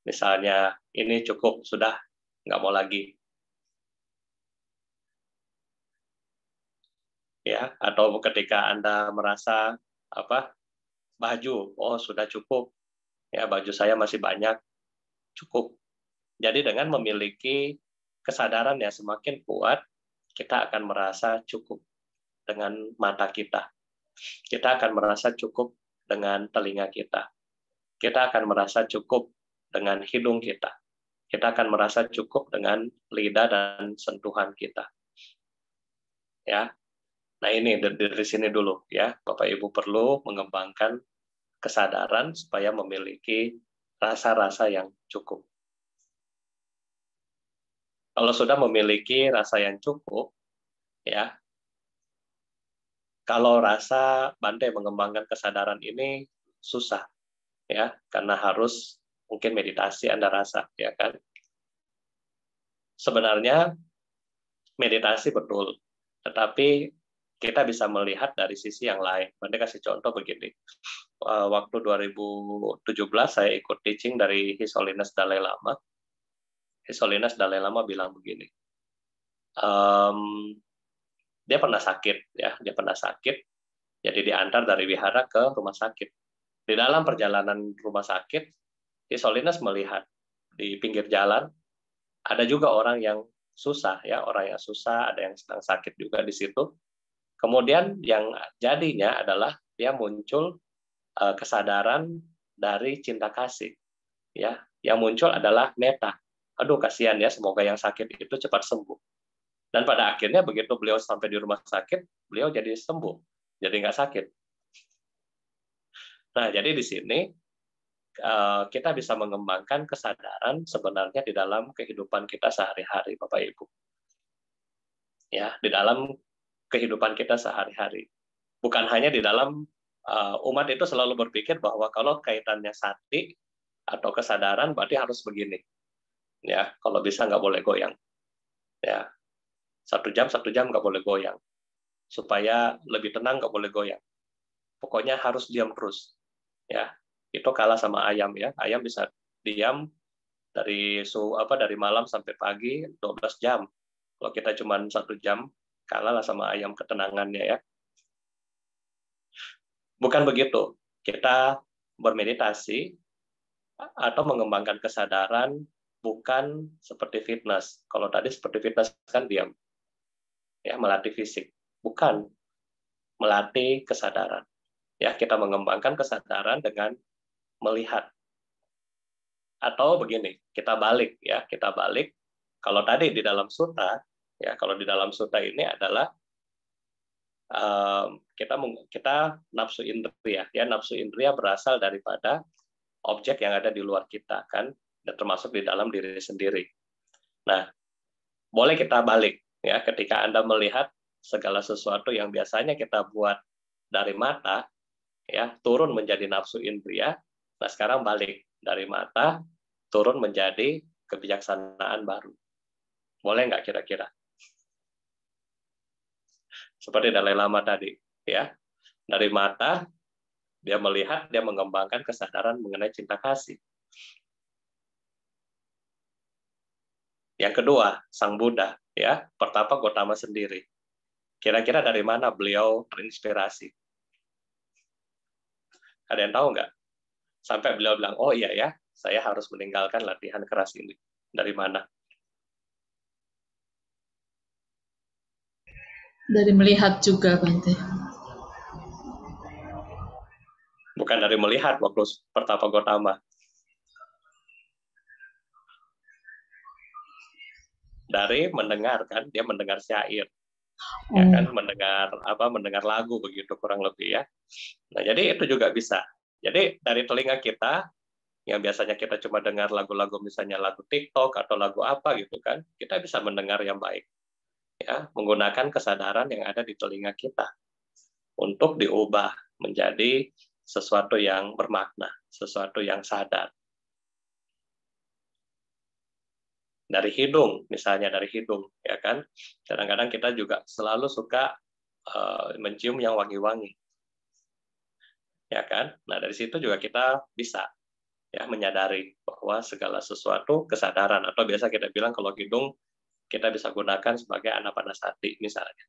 Misalnya, ini cukup, sudah, nggak mau lagi. ya atau ketika anda merasa apa baju oh sudah cukup ya baju saya masih banyak cukup jadi dengan memiliki kesadaran yang semakin kuat kita akan merasa cukup dengan mata kita kita akan merasa cukup dengan telinga kita kita akan merasa cukup dengan hidung kita kita akan merasa cukup dengan lidah dan sentuhan kita ya Nah ini dari, sini dulu ya, Bapak Ibu perlu mengembangkan kesadaran supaya memiliki rasa-rasa yang cukup. Kalau sudah memiliki rasa yang cukup, ya, kalau rasa pandai mengembangkan kesadaran ini susah, ya, karena harus mungkin meditasi Anda rasa, ya kan? Sebenarnya meditasi betul, tetapi kita bisa melihat dari sisi yang lain. Nanti kasih contoh begini. Eh, waktu 2017 saya ikut teaching dari His Holiness Dalai Lama. His Dalai Lama bilang begini. Um, dia pernah sakit, ya, dia pernah sakit. Jadi diantar dari wihara ke rumah sakit. Di dalam perjalanan rumah sakit, His melihat di pinggir jalan ada juga orang yang susah, ya, orang yang susah, ada yang sedang sakit juga di situ Kemudian yang jadinya adalah dia muncul eh, kesadaran dari cinta kasih. Ya, yang muncul adalah meta. Aduh kasihan ya, semoga yang sakit itu cepat sembuh. Dan pada akhirnya begitu beliau sampai di rumah sakit, beliau jadi sembuh, jadi nggak sakit. Nah, jadi di sini eh, kita bisa mengembangkan kesadaran sebenarnya di dalam kehidupan kita sehari-hari, Bapak Ibu. Ya, di dalam kehidupan kita sehari-hari. Bukan hanya di dalam uh, umat itu selalu berpikir bahwa kalau kaitannya sati atau kesadaran berarti harus begini. Ya, kalau bisa nggak boleh goyang. Ya, satu jam satu jam nggak boleh goyang supaya lebih tenang nggak boleh goyang. Pokoknya harus diam terus. Ya, itu kalah sama ayam ya. Ayam bisa diam dari suhu apa dari malam sampai pagi 12 jam. Kalau kita cuma satu jam kalah lah sama ayam ketenangannya ya. Bukan begitu. Kita bermeditasi atau mengembangkan kesadaran bukan seperti fitness. Kalau tadi seperti fitness kan diam. Ya, melatih fisik. Bukan melatih kesadaran. Ya, kita mengembangkan kesadaran dengan melihat. Atau begini, kita balik ya, kita balik. Kalau tadi di dalam sutra Ya, kalau di dalam sutta ini adalah kita kita nafsu indria. Ya, nafsu indria berasal daripada objek yang ada di luar kita kan, dan termasuk di dalam diri sendiri. Nah, boleh kita balik ya ketika Anda melihat segala sesuatu yang biasanya kita buat dari mata ya turun menjadi nafsu indria. Nah, sekarang balik dari mata turun menjadi kebijaksanaan baru. Boleh nggak kira-kira? seperti Dalai Lama tadi ya dari mata dia melihat dia mengembangkan kesadaran mengenai cinta kasih yang kedua sang Buddha ya pertapa Gotama sendiri kira-kira dari mana beliau terinspirasi ada yang tahu nggak sampai beliau bilang oh iya ya saya harus meninggalkan latihan keras ini dari mana Dari melihat juga Bante. Bukan dari melihat waktu pertapa Gotama. Dari mendengar kan, dia mendengar syair. Ya oh. kan mendengar apa mendengar lagu begitu kurang lebih ya. Nah, jadi itu juga bisa. Jadi dari telinga kita yang biasanya kita cuma dengar lagu-lagu misalnya lagu TikTok atau lagu apa gitu kan, kita bisa mendengar yang baik ya, menggunakan kesadaran yang ada di telinga kita untuk diubah menjadi sesuatu yang bermakna, sesuatu yang sadar. Dari hidung, misalnya dari hidung, ya kan? Kadang-kadang kita juga selalu suka uh, mencium yang wangi-wangi, ya kan? Nah dari situ juga kita bisa ya menyadari bahwa segala sesuatu kesadaran atau biasa kita bilang kalau hidung kita bisa gunakan sebagai anak hati misalnya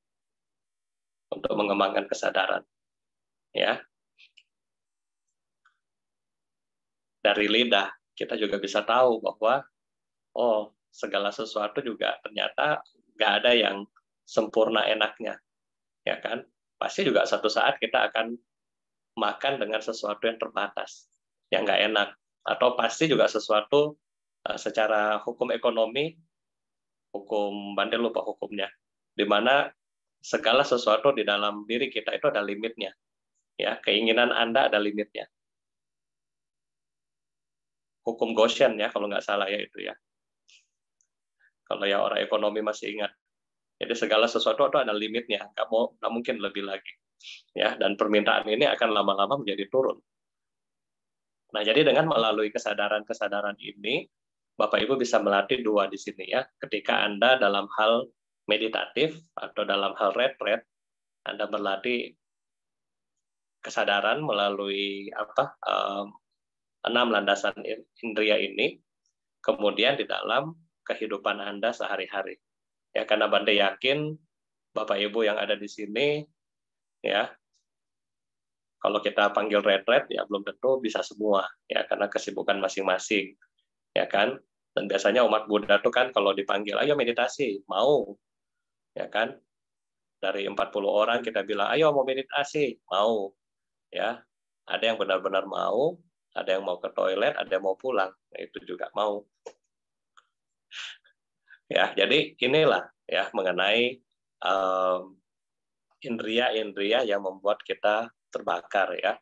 untuk mengembangkan kesadaran ya dari lidah kita juga bisa tahu bahwa oh segala sesuatu juga ternyata nggak ada yang sempurna enaknya ya kan pasti juga satu saat kita akan makan dengan sesuatu yang terbatas yang nggak enak atau pasti juga sesuatu eh, secara hukum ekonomi hukum bandel lupa hukumnya di mana segala sesuatu di dalam diri kita itu ada limitnya ya keinginan anda ada limitnya hukum Gaussian ya kalau nggak salah ya itu ya kalau ya orang ekonomi masih ingat jadi segala sesuatu itu ada limitnya nggak mau nggak mungkin lebih lagi ya dan permintaan ini akan lama-lama menjadi turun nah jadi dengan melalui kesadaran kesadaran ini Bapak Ibu bisa melatih dua di sini ya. Ketika Anda dalam hal meditatif atau dalam hal retret, Anda berlatih kesadaran melalui apa um, enam landasan indria ini, kemudian di dalam kehidupan Anda sehari-hari. Ya karena Banda yakin Bapak Ibu yang ada di sini ya kalau kita panggil retret ya belum tentu bisa semua ya karena kesibukan masing-masing ya kan? Dan biasanya umat Buddha itu kan kalau dipanggil, ayo meditasi, mau, ya kan? Dari 40 orang kita bilang, ayo mau meditasi, mau, ya. Ada yang benar-benar mau, ada yang mau ke toilet, ada yang mau pulang, nah, itu juga mau. ya, jadi inilah ya mengenai um, indria-indria yang membuat kita terbakar ya.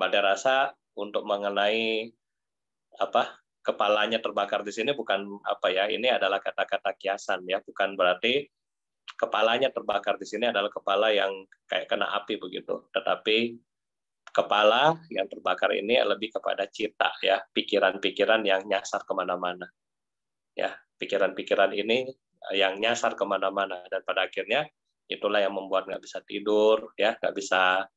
Pada rasa untuk mengenai apa kepalanya terbakar di sini bukan apa ya, ini adalah kata-kata kiasan ya, bukan berarti kepalanya terbakar di sini adalah kepala yang kayak kena api begitu. Tetapi kepala yang terbakar ini lebih kepada cita ya, pikiran-pikiran yang nyasar kemana-mana. Ya, pikiran-pikiran ini yang nyasar kemana-mana dan pada akhirnya itulah yang membuat nggak bisa tidur ya, nggak bisa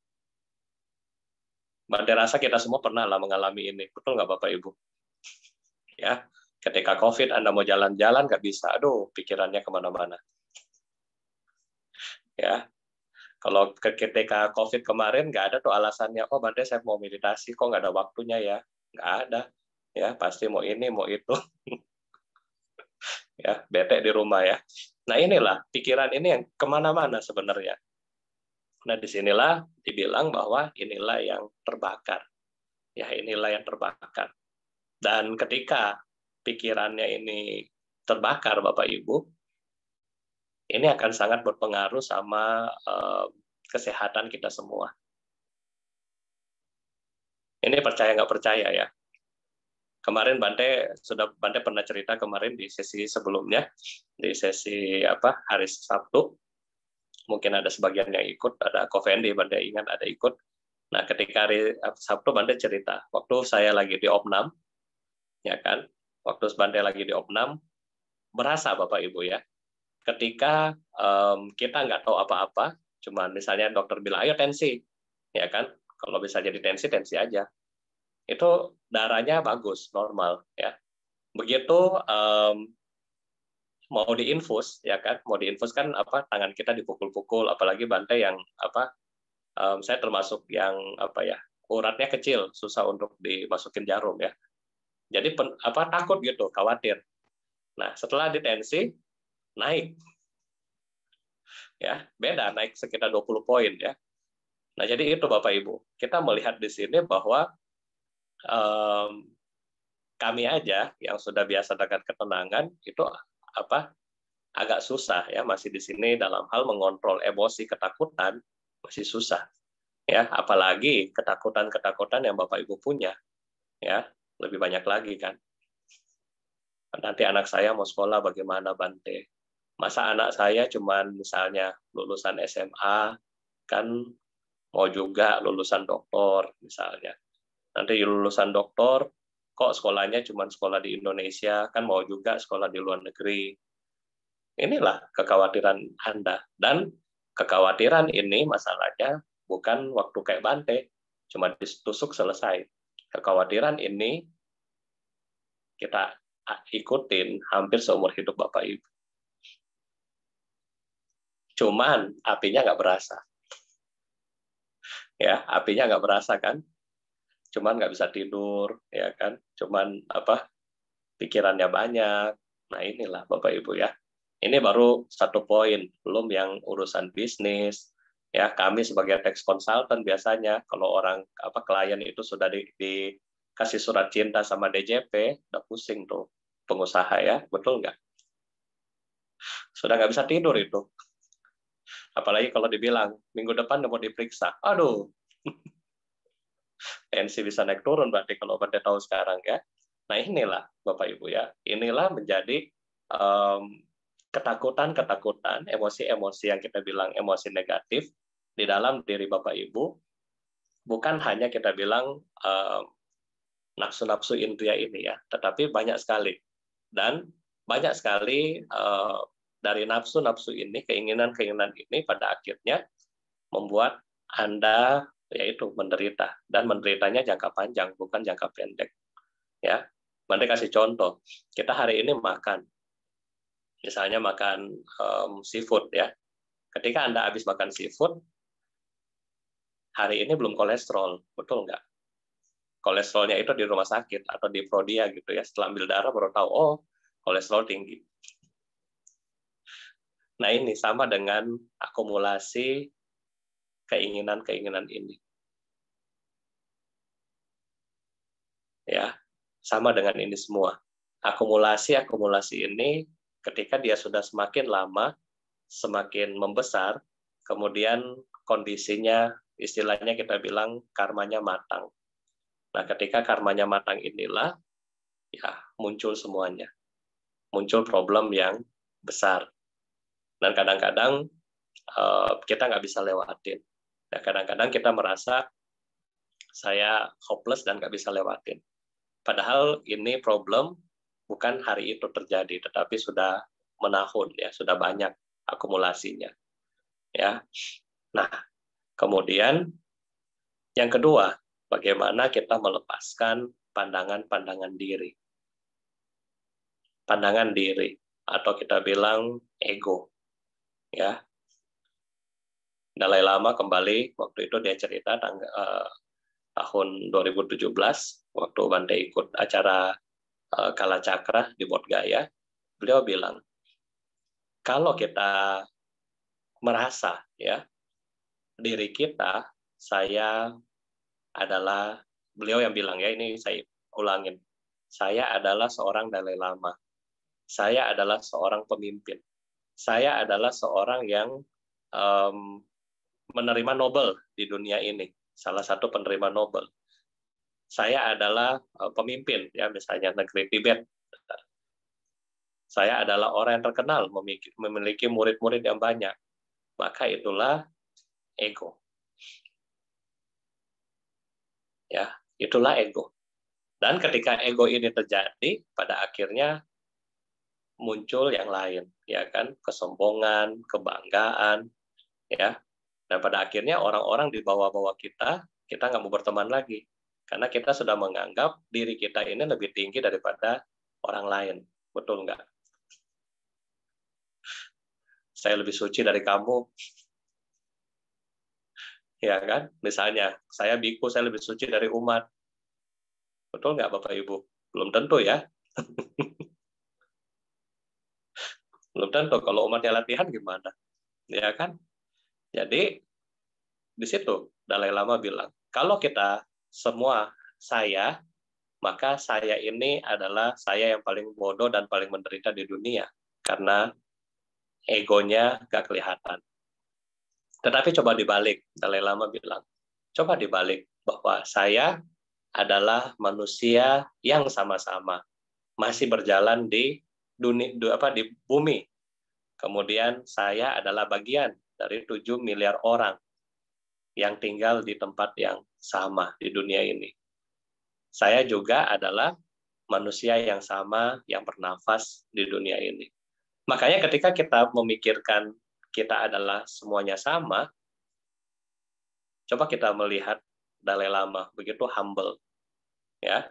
Mbak rasa kita semua pernah lah mengalami ini, betul nggak Bapak Ibu? ya ketika covid anda mau jalan-jalan nggak bisa aduh pikirannya kemana-mana ya kalau ketika covid kemarin nggak ada tuh alasannya oh bandai saya mau meditasi kok nggak ada waktunya ya nggak ada ya pasti mau ini mau itu ya bete di rumah ya nah inilah pikiran ini yang kemana-mana sebenarnya nah disinilah dibilang bahwa inilah yang terbakar ya inilah yang terbakar dan ketika pikirannya ini terbakar, Bapak Ibu, ini akan sangat berpengaruh sama uh, kesehatan kita semua. Ini percaya nggak percaya ya. Kemarin Bante sudah Bante pernah cerita kemarin di sesi sebelumnya di sesi apa hari Sabtu mungkin ada sebagian yang ikut, ada di Bante ingat ada ikut. Nah, ketika hari Sabtu Bante cerita, waktu saya lagi di Opnam, ya kan? Waktu Bantai lagi di opnam, berasa Bapak Ibu ya. Ketika um, kita nggak tahu apa-apa, cuma misalnya dokter bilang ayo tensi, ya kan? Kalau bisa jadi tensi, tensi aja. Itu darahnya bagus, normal ya. Begitu um, mau diinfus ya kan mau diinfus kan apa tangan kita dipukul-pukul apalagi bantai yang apa um, saya termasuk yang apa ya uratnya kecil susah untuk dimasukin jarum ya jadi pen, apa takut gitu, khawatir. Nah, setelah ditensi naik. Ya, beda naik sekitar 20 poin ya. Nah, jadi itu Bapak Ibu. Kita melihat di sini bahwa um, kami aja yang sudah biasa dengan ketenangan itu apa agak susah ya masih di sini dalam hal mengontrol emosi ketakutan masih susah ya apalagi ketakutan-ketakutan yang Bapak Ibu punya ya lebih banyak lagi kan. Nanti anak saya mau sekolah bagaimana Bante? Masa anak saya cuman misalnya lulusan SMA kan mau juga lulusan doktor misalnya. Nanti lulusan doktor kok sekolahnya cuman sekolah di Indonesia, kan mau juga sekolah di luar negeri. Inilah kekhawatiran Anda. Dan kekhawatiran ini masalahnya bukan waktu kayak bante, cuma ditusuk selesai kekhawatiran ini kita ikutin hampir seumur hidup Bapak Ibu. Cuman apinya nggak berasa. Ya, apinya nggak berasa kan? Cuman nggak bisa tidur, ya kan? Cuman apa? Pikirannya banyak. Nah inilah Bapak Ibu ya. Ini baru satu poin, belum yang urusan bisnis, ya kami sebagai tax consultant biasanya kalau orang apa klien itu sudah di, dikasih surat cinta sama DJP udah pusing tuh pengusaha ya betul nggak sudah nggak bisa tidur itu apalagi kalau dibilang minggu depan mau diperiksa aduh tensi bisa naik turun berarti kalau pada tahu sekarang ya nah inilah bapak ibu ya inilah menjadi um, ketakutan-ketakutan, emosi-emosi yang kita bilang emosi negatif di dalam diri Bapak Ibu, bukan hanya kita bilang eh, nafsu-nafsu intuya ini ya, tetapi banyak sekali. Dan banyak sekali eh, dari nafsu-nafsu ini, keinginan-keinginan ini pada akhirnya membuat Anda yaitu menderita dan menderitanya jangka panjang bukan jangka pendek. Ya. Mereka kasih contoh. Kita hari ini makan, misalnya makan um, seafood ya. Ketika Anda habis makan seafood, hari ini belum kolesterol, betul nggak? Kolesterolnya itu di rumah sakit atau di prodia gitu ya. Setelah ambil darah baru tahu, oh kolesterol tinggi. Nah ini sama dengan akumulasi keinginan-keinginan ini. Ya, sama dengan ini semua. Akumulasi-akumulasi ini ketika dia sudah semakin lama, semakin membesar, kemudian kondisinya, istilahnya kita bilang karmanya matang. Nah, ketika karmanya matang inilah, ya muncul semuanya. Muncul problem yang besar. Dan kadang-kadang eh, kita nggak bisa lewatin. Nah, kadang-kadang kita merasa saya hopeless dan nggak bisa lewatin. Padahal ini problem bukan hari itu terjadi, tetapi sudah menahun ya, sudah banyak akumulasinya. Ya. Nah, kemudian yang kedua, bagaimana kita melepaskan pandangan-pandangan diri. Pandangan diri atau kita bilang ego. Ya. Dalai Lama kembali waktu itu dia cerita tangga, eh, tahun 2017 waktu Bante ikut acara Eh, Kala Cakra di Bodh Gaya, beliau bilang, kalau kita merasa ya diri kita, saya adalah beliau yang bilang ya ini saya ulangin, saya adalah seorang Dalai Lama, saya adalah seorang pemimpin, saya adalah seorang yang um, menerima Nobel di dunia ini, salah satu penerima Nobel saya adalah eh, pemimpin ya misalnya negeri Tibet saya adalah orang yang terkenal memiliki, murid-murid yang banyak maka itulah ego ya itulah ego dan ketika ego ini terjadi pada akhirnya muncul yang lain ya kan kesombongan kebanggaan ya dan pada akhirnya orang-orang di bawah-bawah kita kita nggak mau berteman lagi karena kita sudah menganggap diri kita ini lebih tinggi daripada orang lain. Betul nggak? Saya lebih suci dari kamu. Ya kan? Misalnya, saya biku, saya lebih suci dari umat. Betul nggak Bapak Ibu? Belum tentu ya. Belum tentu. Kalau umatnya latihan gimana? Ya kan? Jadi, di situ Dalai Lama bilang, kalau kita semua saya, maka saya ini adalah saya yang paling bodoh dan paling menderita di dunia karena egonya gak kelihatan. Tetapi coba dibalik, Dalai Lama bilang, coba dibalik bahwa saya adalah manusia yang sama-sama masih berjalan di dunia di, apa di bumi. Kemudian saya adalah bagian dari 7 miliar orang yang tinggal di tempat yang sama di dunia ini. Saya juga adalah manusia yang sama yang bernafas di dunia ini. Makanya ketika kita memikirkan kita adalah semuanya sama, coba kita melihat Dalai Lama begitu humble, ya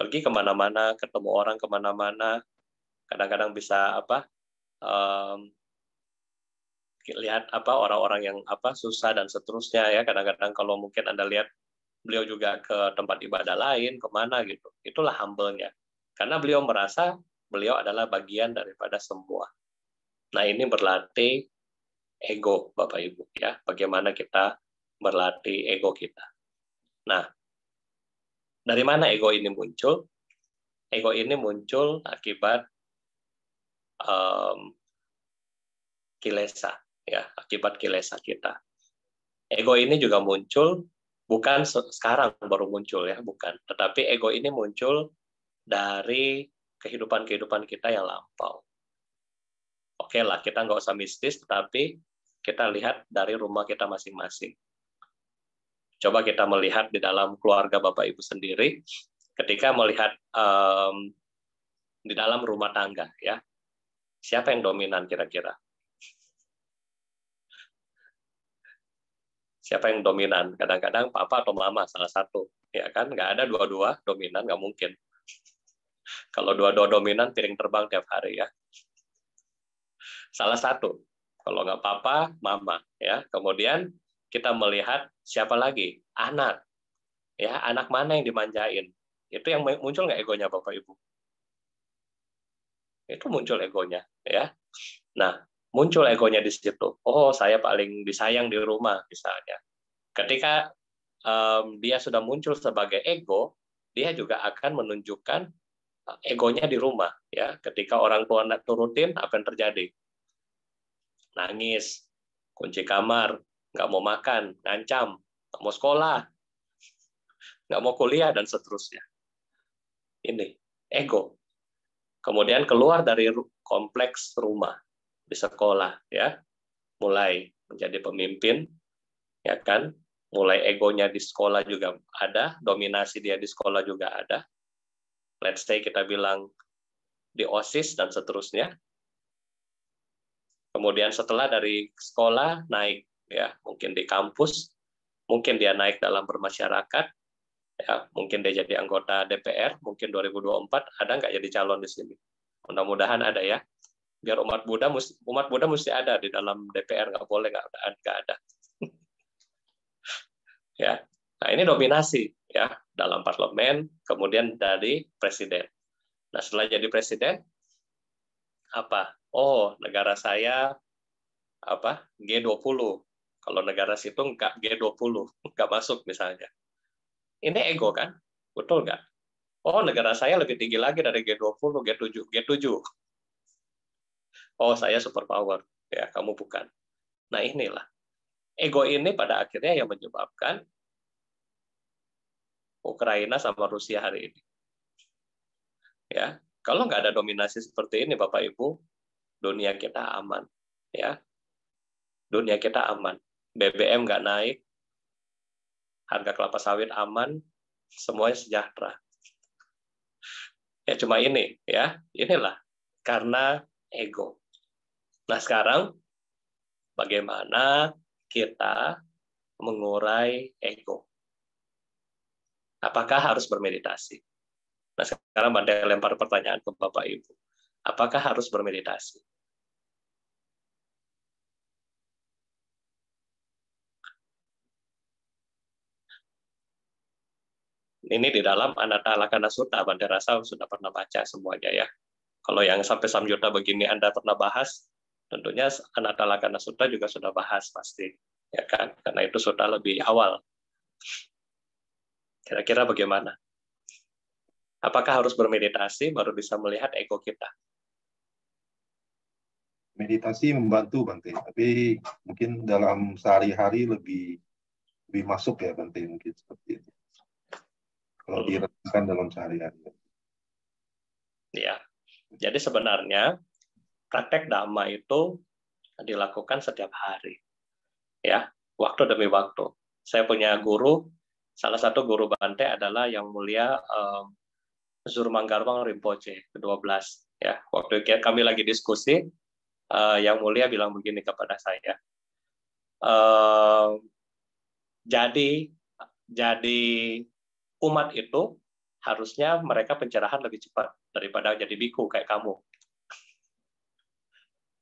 pergi kemana-mana, ketemu orang kemana-mana, kadang-kadang bisa apa um, lihat apa orang-orang yang apa susah dan seterusnya ya kadang-kadang kalau mungkin anda lihat beliau juga ke tempat ibadah lain kemana gitu itulah humble-nya karena beliau merasa beliau adalah bagian daripada semua nah ini berlatih ego bapak ibu ya bagaimana kita berlatih ego kita nah dari mana ego ini muncul ego ini muncul akibat um, kilesa ya akibat kilesa kita. Ego ini juga muncul bukan sekarang baru muncul ya, bukan. Tetapi ego ini muncul dari kehidupan-kehidupan kita yang lampau. Oke okay lah, kita nggak usah mistis, tetapi kita lihat dari rumah kita masing-masing. Coba kita melihat di dalam keluarga Bapak Ibu sendiri, ketika melihat um, di dalam rumah tangga ya, siapa yang dominan kira-kira? siapa yang dominan. Kadang-kadang papa atau mama salah satu, ya kan? Nggak ada dua-dua dominan, nggak mungkin. Kalau dua-dua dominan, piring terbang tiap hari ya. Salah satu, kalau nggak papa, mama ya. Kemudian kita melihat siapa lagi, anak, ya anak mana yang dimanjain? Itu yang muncul nggak egonya bapak ibu? Itu muncul egonya ya. Nah, muncul egonya di situ. Oh, saya paling disayang di rumah misalnya. Ketika um, dia sudah muncul sebagai ego, dia juga akan menunjukkan eh, egonya di rumah ya. Ketika orang tua turutin apa yang terjadi? Nangis, kunci kamar, nggak mau makan, ngancam, nggak mau sekolah, nggak mau kuliah dan seterusnya. Ini ego. Kemudian keluar dari kompleks rumah di sekolah ya mulai menjadi pemimpin ya kan mulai egonya di sekolah juga ada dominasi dia di sekolah juga ada let's say kita bilang di osis dan seterusnya kemudian setelah dari sekolah naik ya mungkin di kampus mungkin dia naik dalam bermasyarakat ya mungkin dia jadi anggota DPR mungkin 2024 ada nggak jadi calon di sini mudah-mudahan ada ya biar umat Buddha umat Buddha mesti ada di dalam DPR nggak boleh nggak ada nggak ada ya nah ini dominasi ya dalam parlemen kemudian dari presiden nah setelah jadi presiden apa oh negara saya apa G20 kalau negara situ nggak G20 nggak masuk misalnya ini ego kan betul nggak oh negara saya lebih tinggi lagi dari G20 G7 G7 oh saya super power ya kamu bukan nah inilah ego ini pada akhirnya yang menyebabkan Ukraina sama Rusia hari ini ya kalau nggak ada dominasi seperti ini bapak ibu dunia kita aman ya dunia kita aman BBM nggak naik harga kelapa sawit aman semuanya sejahtera ya cuma ini ya inilah karena ego Nah sekarang bagaimana kita mengurai ego? Apakah harus bermeditasi? Nah sekarang Bante lempar pertanyaan ke Bapak Ibu. Apakah harus bermeditasi? ini di dalam Anata Lakana Sutta, Bante Rasa sudah pernah baca semuanya ya. Kalau yang sampai Samyutta begini Anda pernah bahas, tentunya kenatala karena sudah juga sudah bahas pasti ya kan karena itu sudah lebih awal kira-kira bagaimana apakah harus bermeditasi baru bisa melihat ego kita meditasi membantu Bante tapi mungkin dalam sehari-hari lebih lebih masuk ya Bante mungkin seperti itu kalau direkam dalam sehari-hari ya jadi sebenarnya praktek dhamma itu dilakukan setiap hari. Ya, waktu demi waktu. Saya punya guru, salah satu guru Bante adalah yang mulia um, eh, Zurmanggarwang Rinpoche ke-12 ya. Waktu kami lagi diskusi, uh, yang mulia bilang begini kepada saya. um, jadi jadi umat itu harusnya mereka pencerahan lebih cepat daripada jadi biku kayak kamu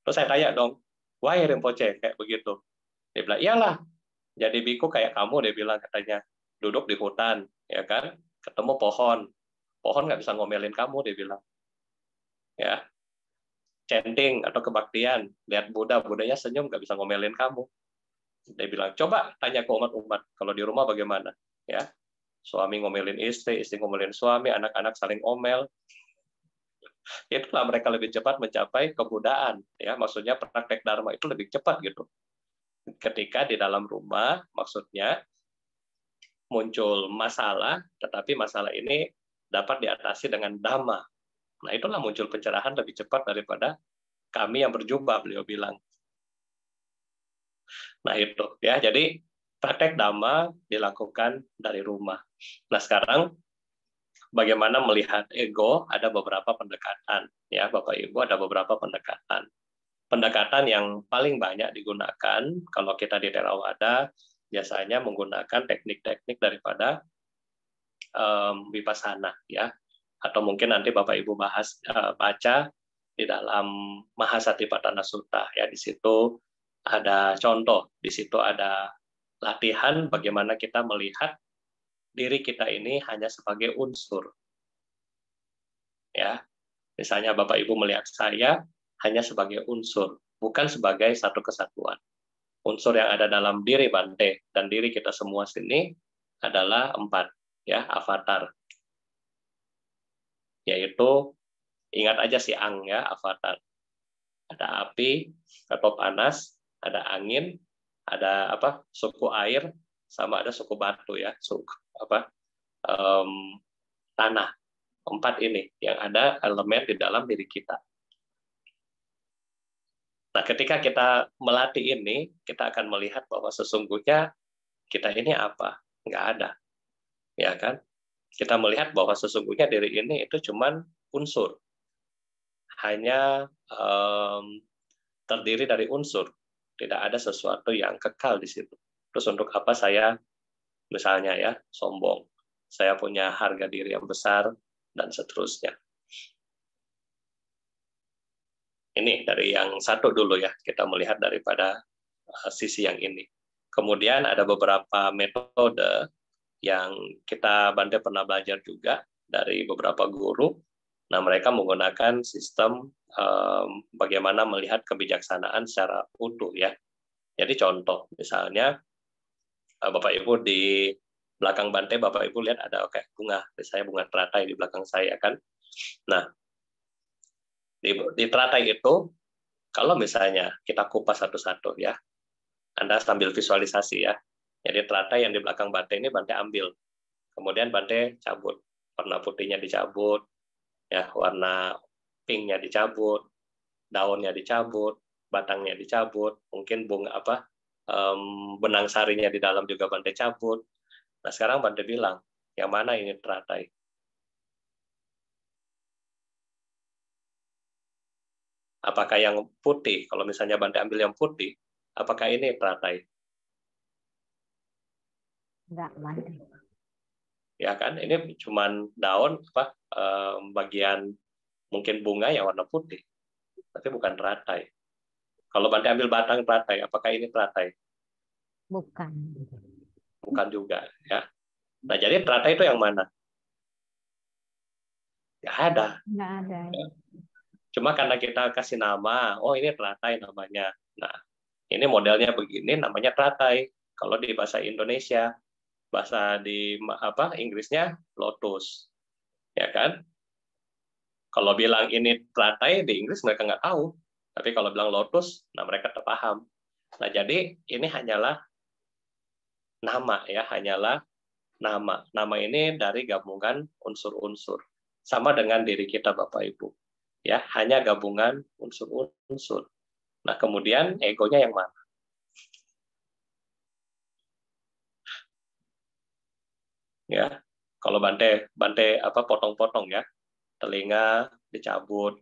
Terus saya tanya dong, why Rinpoche kayak begitu? Dia bilang, iyalah. Jadi biku kayak kamu, dia bilang katanya duduk di hutan, ya kan? Ketemu pohon, pohon nggak bisa ngomelin kamu, dia bilang. Ya, chanting atau kebaktian, lihat Buddha, Budanya senyum nggak bisa ngomelin kamu. Dia bilang, coba tanya ke umat-umat, kalau di rumah bagaimana? Ya, suami ngomelin istri, istri ngomelin suami, anak-anak saling omel, Ya, itulah mereka lebih cepat mencapai kebudaan ya maksudnya praktek dharma itu lebih cepat gitu ketika di dalam rumah maksudnya muncul masalah tetapi masalah ini dapat diatasi dengan dhamma nah itulah muncul pencerahan lebih cepat daripada kami yang berjumpa beliau bilang nah itu ya jadi praktek dhamma dilakukan dari rumah nah sekarang bagaimana melihat ego ada beberapa pendekatan ya Bapak Ibu ada beberapa pendekatan. Pendekatan yang paling banyak digunakan kalau kita di Terawada biasanya menggunakan teknik-teknik daripada um, vipassana ya atau mungkin nanti Bapak Ibu bahas uh, baca di dalam Mahasatipatthana Sutta ya di situ ada contoh di situ ada latihan bagaimana kita melihat diri kita ini hanya sebagai unsur. Ya. Misalnya Bapak Ibu melihat saya hanya sebagai unsur, bukan sebagai satu kesatuan. Unsur yang ada dalam diri Bante dan diri kita semua sini adalah empat, ya, avatar. Yaitu ingat aja si Ang ya, avatar. Ada api atau panas, ada angin, ada apa? suku air, sama ada suku batu ya, suku apa um, tanah empat ini yang ada elemen di dalam diri kita. Nah, ketika kita melatih ini, kita akan melihat bahwa sesungguhnya kita ini apa? Nggak ada. Ya kan? Kita melihat bahwa sesungguhnya diri ini itu cuman unsur. Hanya um, terdiri dari unsur. Tidak ada sesuatu yang kekal di situ. Terus untuk apa saya Misalnya ya, sombong. Saya punya harga diri yang besar, dan seterusnya. Ini dari yang satu dulu ya, kita melihat daripada eh, sisi yang ini. Kemudian ada beberapa metode yang kita bantu pernah belajar juga dari beberapa guru. Nah, mereka menggunakan sistem um, bagaimana melihat kebijaksanaan secara utuh ya. Jadi contoh, misalnya Eh, bapak Ibu di belakang bantai Bapak Ibu lihat ada kayak bunga, saya bunga teratai di belakang saya kan. Nah, di, di teratai itu kalau misalnya kita kupas satu-satu ya, Anda sambil visualisasi ya. Jadi teratai yang di belakang bantai ini bantai ambil, kemudian bantai cabut, warna putihnya dicabut, ya warna pinknya dicabut, daunnya dicabut, batangnya dicabut, mungkin bunga apa um, benang sarinya di dalam juga bantai cabut. Nah sekarang bantai bilang, yang mana ini teratai? Apakah yang putih? Kalau misalnya Bante ambil yang putih, apakah ini teratai? Enggak, Bante. Ya kan, ini cuma daun apa bagian mungkin bunga yang warna putih, tapi bukan teratai. Kalau Bante ambil batang teratai, apakah ini teratai? Bukan. Bukan juga, ya. Nah, jadi teratai itu yang mana? Ya ada. Nggak ada. Ya. Cuma karena kita kasih nama, oh ini teratai namanya. Nah, ini modelnya begini, namanya teratai. Kalau di bahasa Indonesia, bahasa di apa Inggrisnya lotus, ya kan? Kalau bilang ini teratai di Inggris mereka nggak tahu, tapi kalau bilang lotus, nah mereka terpaham. Nah jadi ini hanyalah nama ya, hanyalah nama. Nama ini dari gabungan unsur-unsur. Sama dengan diri kita Bapak Ibu. Ya, hanya gabungan unsur-unsur. Nah, kemudian egonya yang mana? Ya, kalau Bante Bante apa potong-potong ya. Telinga dicabut,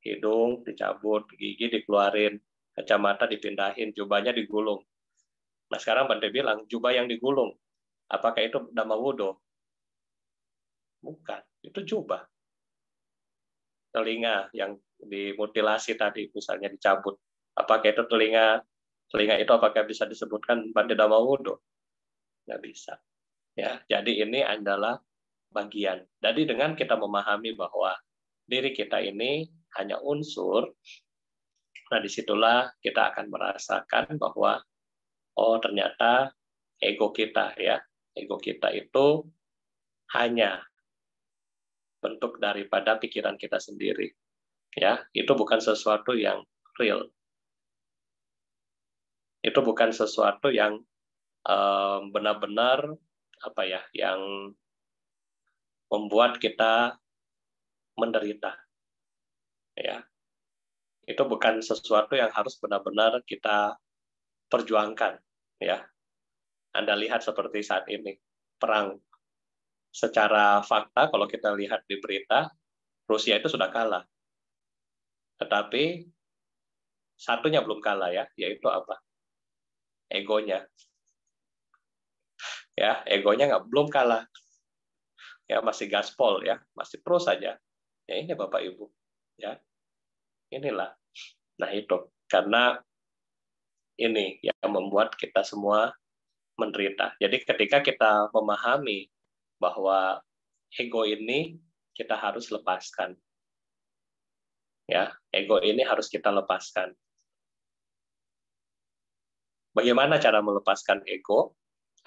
hidung dicabut, gigi dikeluarin, kacamata dipindahin, jubahnya digulung. Nah sekarang Bante bilang, jubah yang digulung, apakah itu dama wudo? Bukan, itu jubah. Telinga yang dimutilasi tadi, misalnya dicabut. Apakah itu telinga telinga itu apakah bisa disebutkan Bante dhamma wudo? Nggak bisa. Ya, jadi ini adalah bagian. Jadi dengan kita memahami bahwa diri kita ini hanya unsur, nah disitulah kita akan merasakan bahwa oh ternyata ego kita ya, ego kita itu hanya bentuk daripada pikiran kita sendiri. Ya, itu bukan sesuatu yang real. Itu bukan sesuatu yang benar-benar um, apa ya, yang membuat kita menderita ya itu bukan sesuatu yang harus benar-benar kita perjuangkan ya anda lihat seperti saat ini perang secara fakta kalau kita lihat di berita Rusia itu sudah kalah tetapi satunya belum kalah ya yaitu apa egonya ya egonya nggak belum kalah ya masih gaspol ya masih pro saja ya ini bapak ibu ya inilah nah itu karena ini yang membuat kita semua menderita jadi ketika kita memahami bahwa ego ini kita harus lepaskan ya ego ini harus kita lepaskan bagaimana cara melepaskan ego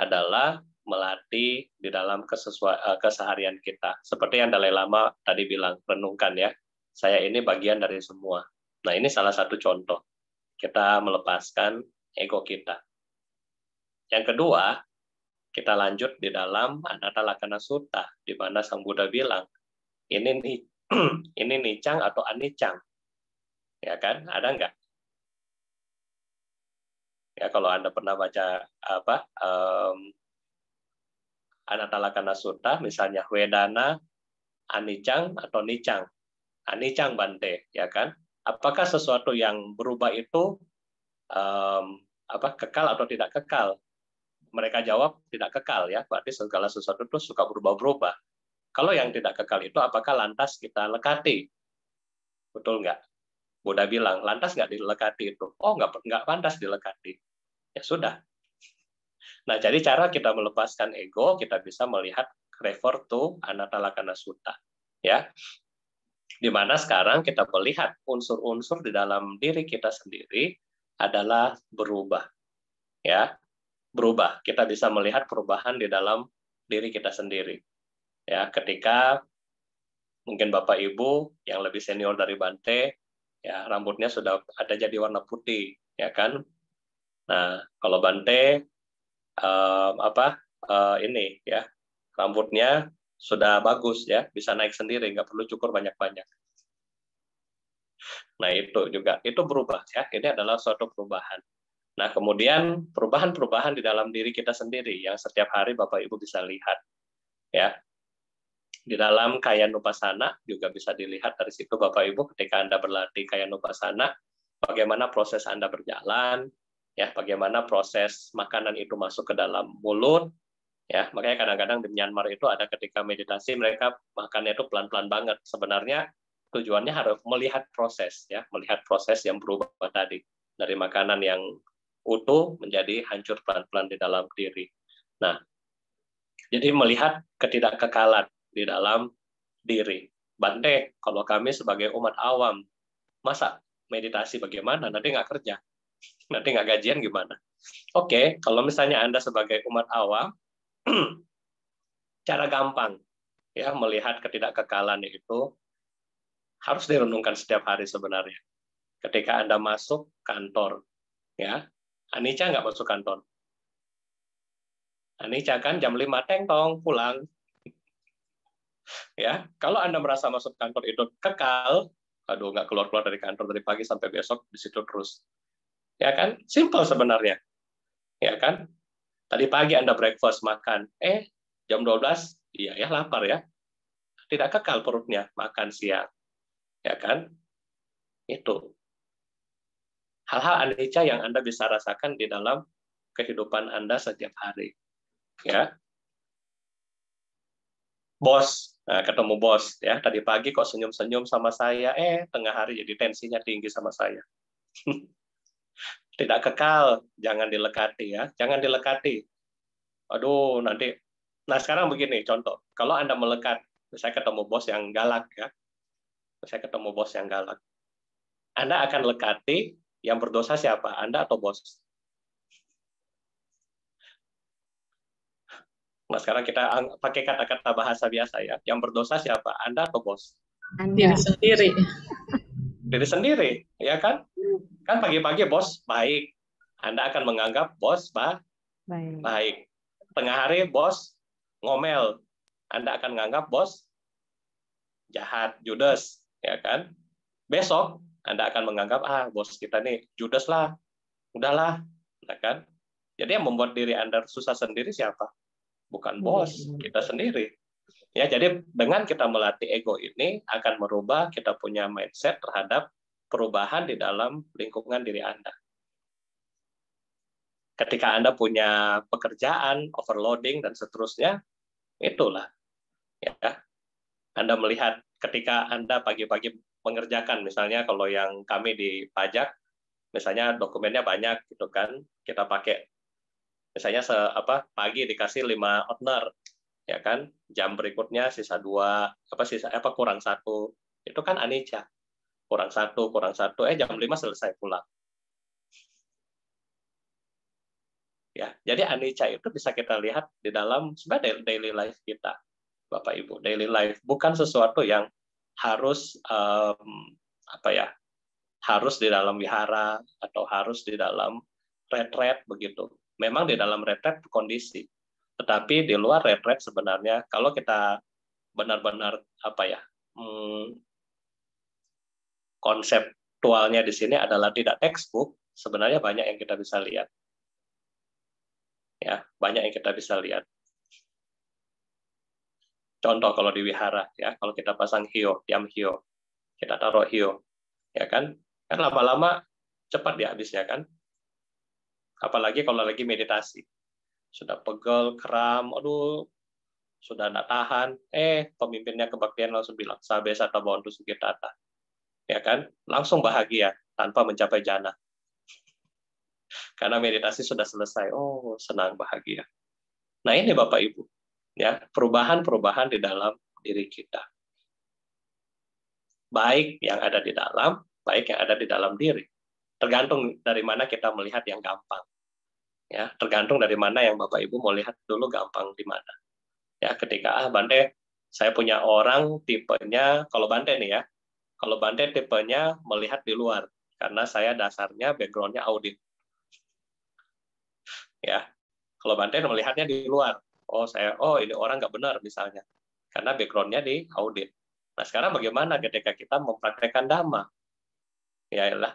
adalah melatih di dalam kesesua eh, keseharian kita. Seperti yang Dalai Lama tadi bilang, renungkan ya saya ini bagian dari semua. Nah, ini salah satu contoh. Kita melepaskan ego kita. Yang kedua, kita lanjut di dalam Anata Lakana Sutta, di mana Sang Buddha bilang, ini nih, ini nicang atau anicang. Ya kan? Ada nggak? Ya kalau Anda pernah baca apa um, Anata Lakana Sutta, misalnya Wedana, Anicang atau Nicang anicang nah, bante, ya kan? Apakah sesuatu yang berubah itu um, apa kekal atau tidak kekal? Mereka jawab tidak kekal ya, berarti segala sesuatu itu suka berubah-berubah. Kalau yang tidak kekal itu apakah lantas kita lekati? Betul nggak? Buddha bilang, lantas nggak dilekati itu. Oh, nggak nggak pantas dilekati. Ya sudah. Nah, jadi cara kita melepaskan ego, kita bisa melihat refer to Anatta Lakana Sutta. Ya, di mana sekarang kita melihat unsur-unsur di dalam diri kita sendiri adalah berubah. Ya, berubah. Kita bisa melihat perubahan di dalam diri kita sendiri. Ya, ketika mungkin Bapak Ibu yang lebih senior dari Bante, ya rambutnya sudah ada jadi warna putih, ya kan? Nah, kalau Bante eh, apa uh, ini ya rambutnya sudah bagus ya, bisa naik sendiri, nggak perlu cukur banyak-banyak. Nah itu juga, itu berubah ya, ini adalah suatu perubahan. Nah kemudian perubahan-perubahan di dalam diri kita sendiri yang setiap hari Bapak Ibu bisa lihat. ya Di dalam kaya nupasana juga bisa dilihat dari situ Bapak Ibu ketika Anda berlatih kaya nupasana, bagaimana proses Anda berjalan, ya bagaimana proses makanan itu masuk ke dalam mulut, ya makanya kadang-kadang di Myanmar itu ada ketika meditasi mereka makannya itu pelan-pelan banget sebenarnya tujuannya harus melihat proses ya melihat proses yang berubah tadi dari makanan yang utuh menjadi hancur pelan-pelan di dalam diri nah jadi melihat ketidakkekalan di dalam diri Bante, kalau kami sebagai umat awam masa meditasi bagaimana nanti nggak kerja nanti nggak gajian gimana oke okay, kalau misalnya anda sebagai umat awam cara gampang ya melihat ketidakkekalan itu harus direnungkan setiap hari sebenarnya. Ketika Anda masuk kantor, ya, Anica nggak masuk kantor. Anica kan jam 5 teng pulang. ya, kalau Anda merasa masuk kantor itu kekal, aduh nggak keluar-keluar dari kantor dari pagi sampai besok di situ terus. Ya kan? Simple sebenarnya. Ya kan? Tadi pagi Anda breakfast makan, eh jam 12 iya ya lapar ya. Tidak kekal perutnya makan siang. Ya kan? Itu. Hal-hal anicca yang Anda bisa rasakan di dalam kehidupan Anda setiap hari. Ya. Bos, nah, ketemu bos ya. Tadi pagi kok senyum-senyum sama saya, eh tengah hari jadi tensinya tinggi sama saya. tidak kekal, jangan dilekati ya, jangan dilekati. Aduh, nanti. Nah sekarang begini contoh, kalau anda melekat, saya ketemu bos yang galak ya, saya ketemu bos yang galak, anda akan lekati yang berdosa siapa, anda atau bos? Nah sekarang kita pakai kata-kata bahasa biasa ya, yang berdosa siapa, anda atau bos? Anda. sendiri. diri sendiri, ya kan? Hmm. Kan pagi-pagi bos baik, Anda akan menganggap bos ba baik. baik. Tengah hari bos ngomel, Anda akan menganggap bos jahat, judes, ya kan? Besok Anda akan menganggap ah bos kita nih judes lah, udahlah, ya kan? Jadi yang membuat diri Anda susah sendiri siapa? Bukan iya, bos, iya. kita sendiri. Ya, jadi dengan kita melatih ego ini akan merubah kita punya mindset terhadap perubahan di dalam lingkungan diri Anda. Ketika Anda punya pekerjaan, overloading dan seterusnya, itulah ya. Anda melihat ketika Anda pagi-pagi mengerjakan misalnya kalau yang kami di pajak misalnya dokumennya banyak gitu kan, kita pakai misalnya se apa pagi dikasih lima owner ya kan jam berikutnya sisa dua apa sisa apa kurang satu itu kan anicca kurang satu kurang satu eh jam lima selesai pulang ya jadi anicca itu bisa kita lihat di dalam sebenarnya daily life kita bapak ibu daily life bukan sesuatu yang harus um, apa ya harus di dalam wihara atau harus di dalam retret begitu memang di dalam retret kondisi tetapi di luar red sebenarnya kalau kita benar-benar apa ya hmm, konseptualnya di sini adalah tidak textbook, sebenarnya banyak yang kita bisa lihat. Ya, banyak yang kita bisa lihat. Contoh kalau di wihara ya, kalau kita pasang hio, diam hio, kita taruh hio, ya kan? Kan lama-lama cepat dihabisnya kan. Apalagi kalau lagi meditasi sudah pegel, kram, aduh, sudah tidak tahan. Eh, pemimpinnya kebaktian langsung bilang, sabe sata bontu sugitata. Ya kan? Langsung bahagia tanpa mencapai jana. Karena meditasi sudah selesai. Oh, senang bahagia. Nah, ini Bapak Ibu. Ya, perubahan-perubahan di dalam diri kita. Baik yang ada di dalam, baik yang ada di dalam diri. Tergantung dari mana kita melihat yang gampang ya tergantung dari mana yang bapak ibu mau lihat dulu gampang di mana ya ketika ah Bante saya punya orang tipenya kalau Bante nih ya kalau Bante tipenya melihat di luar karena saya dasarnya backgroundnya audit ya kalau Bante melihatnya di luar oh saya oh ini orang nggak benar misalnya karena backgroundnya di audit nah sekarang bagaimana ketika kita mempraktekkan dhamma ya lah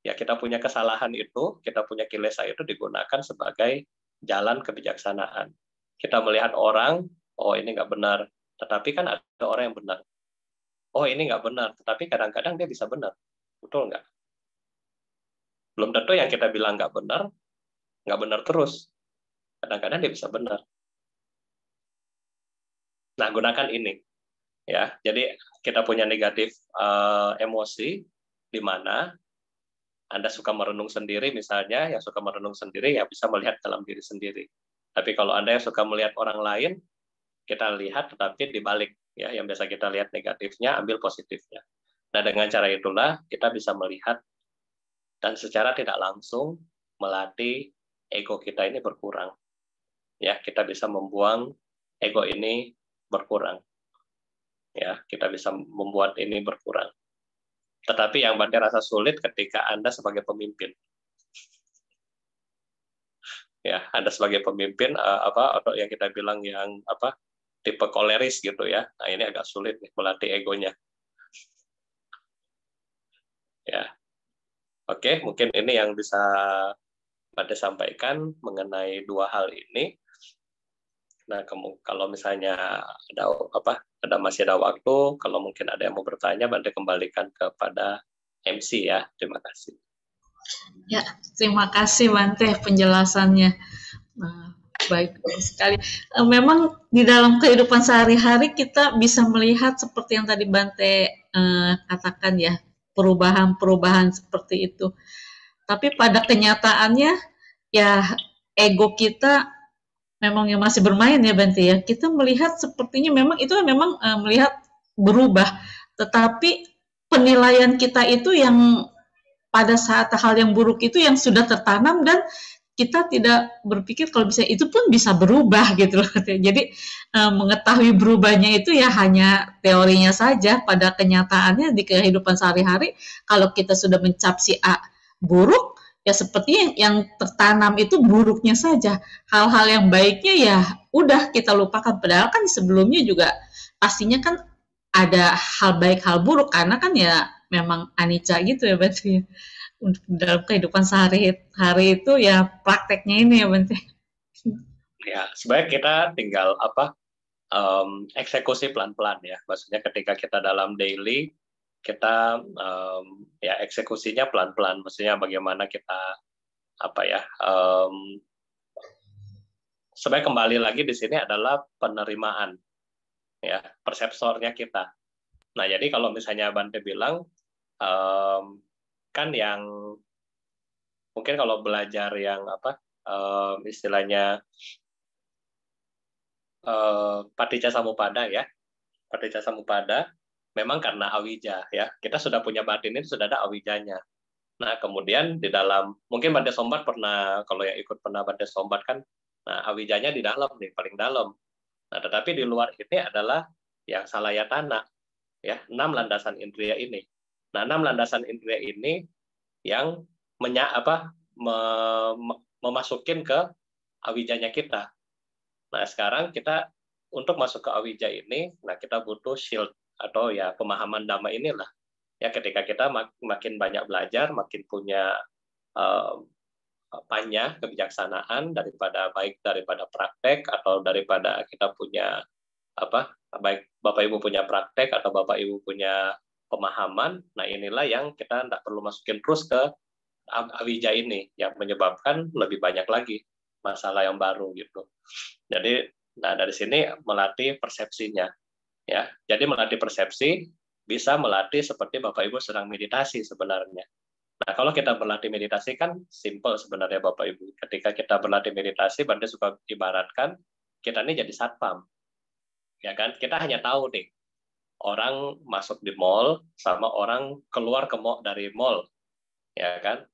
ya kita punya kesalahan itu, kita punya kilesa itu digunakan sebagai jalan kebijaksanaan. Kita melihat orang, oh ini nggak benar, tetapi kan ada orang yang benar. Oh ini nggak benar, tetapi kadang-kadang dia bisa benar. Betul nggak? Belum tentu yang kita bilang nggak benar, nggak benar terus. Kadang-kadang dia bisa benar. Nah, gunakan ini. Ya, jadi kita punya negatif uh, emosi di mana anda suka merenung sendiri misalnya, yang suka merenung sendiri ya bisa melihat dalam diri sendiri. Tapi kalau Anda yang suka melihat orang lain, kita lihat tetapi dibalik ya, yang biasa kita lihat negatifnya ambil positifnya. Nah, dengan cara itulah kita bisa melihat dan secara tidak langsung melatih ego kita ini berkurang. Ya, kita bisa membuang ego ini berkurang. Ya, kita bisa membuat ini berkurang tetapi yang pada rasa sulit ketika Anda sebagai pemimpin. Ya, Anda sebagai pemimpin eh, apa atau yang kita bilang yang apa tipe koleris gitu ya. Nah, ini agak sulit nih melatih egonya. Ya. Oke, mungkin ini yang bisa pada sampaikan mengenai dua hal ini. Nah, kalau misalnya ada apa, ada masih ada waktu, kalau mungkin ada yang mau bertanya, Anda kembalikan kepada MC ya. Terima kasih. Ya, terima kasih Bante penjelasannya. Eh, baik sekali. Eh, memang di dalam kehidupan sehari-hari kita bisa melihat seperti yang tadi Bante eh, katakan ya, perubahan-perubahan seperti itu. Tapi pada kenyataannya ya ego kita memang yang masih bermain ya Banti ya, kita melihat sepertinya memang itu memang uh, melihat berubah, tetapi penilaian kita itu yang pada saat hal yang buruk itu yang sudah tertanam dan kita tidak berpikir kalau bisa itu pun bisa berubah gitu loh. Jadi eh, mengetahui berubahnya itu ya hanya teorinya saja pada kenyataannya di kehidupan sehari-hari kalau kita sudah mencap si A buruk ya seperti yang tertanam itu buruknya saja. Hal-hal yang baiknya ya udah kita lupakan. Padahal kan sebelumnya juga pastinya kan ada hal baik hal buruk karena kan ya memang Anica gitu ya berarti ya. Untuk dalam kehidupan sehari-hari itu ya prakteknya ini ya berarti. Ya, sebaik kita tinggal apa um, eksekusi pelan-pelan ya. Maksudnya ketika kita dalam daily kita um, ya eksekusinya pelan-pelan maksudnya bagaimana kita apa ya um, sebenarnya kembali lagi di sini adalah penerimaan ya persepsornya kita nah jadi kalau misalnya Bante bilang um, kan yang mungkin kalau belajar yang apa um, istilahnya uh, eh, patica samupada ya patica samupada memang karena awija ya kita sudah punya batin itu sudah ada awijanya nah kemudian di dalam mungkin pada sombat pernah kalau yang ikut pernah pada sombat kan nah awijanya di dalam nih paling dalam nah tetapi di luar ini adalah yang tanah ya enam landasan indria ini nah enam landasan indria ini yang menya apa mem, memasukin ke awijanya kita nah sekarang kita untuk masuk ke awija ini nah kita butuh shield atau ya pemahaman dhamma inilah ya ketika kita mak makin banyak belajar makin punya uh, eh, panya kebijaksanaan daripada baik daripada praktek atau daripada kita punya apa baik bapak ibu punya praktek atau bapak ibu punya pemahaman nah inilah yang kita tidak perlu masukin terus ke awija ini yang menyebabkan lebih banyak lagi masalah yang baru gitu jadi nah dari sini melatih persepsinya Ya, jadi melatih persepsi bisa melatih seperti Bapak Ibu sedang meditasi sebenarnya. Nah, kalau kita berlatih meditasi kan simple sebenarnya Bapak Ibu. Ketika kita berlatih meditasi, berarti suka ibaratkan kita ini jadi satpam. Ya kan? Kita hanya tahu nih orang masuk di mall sama orang keluar ke mall dari mall. Ya kan?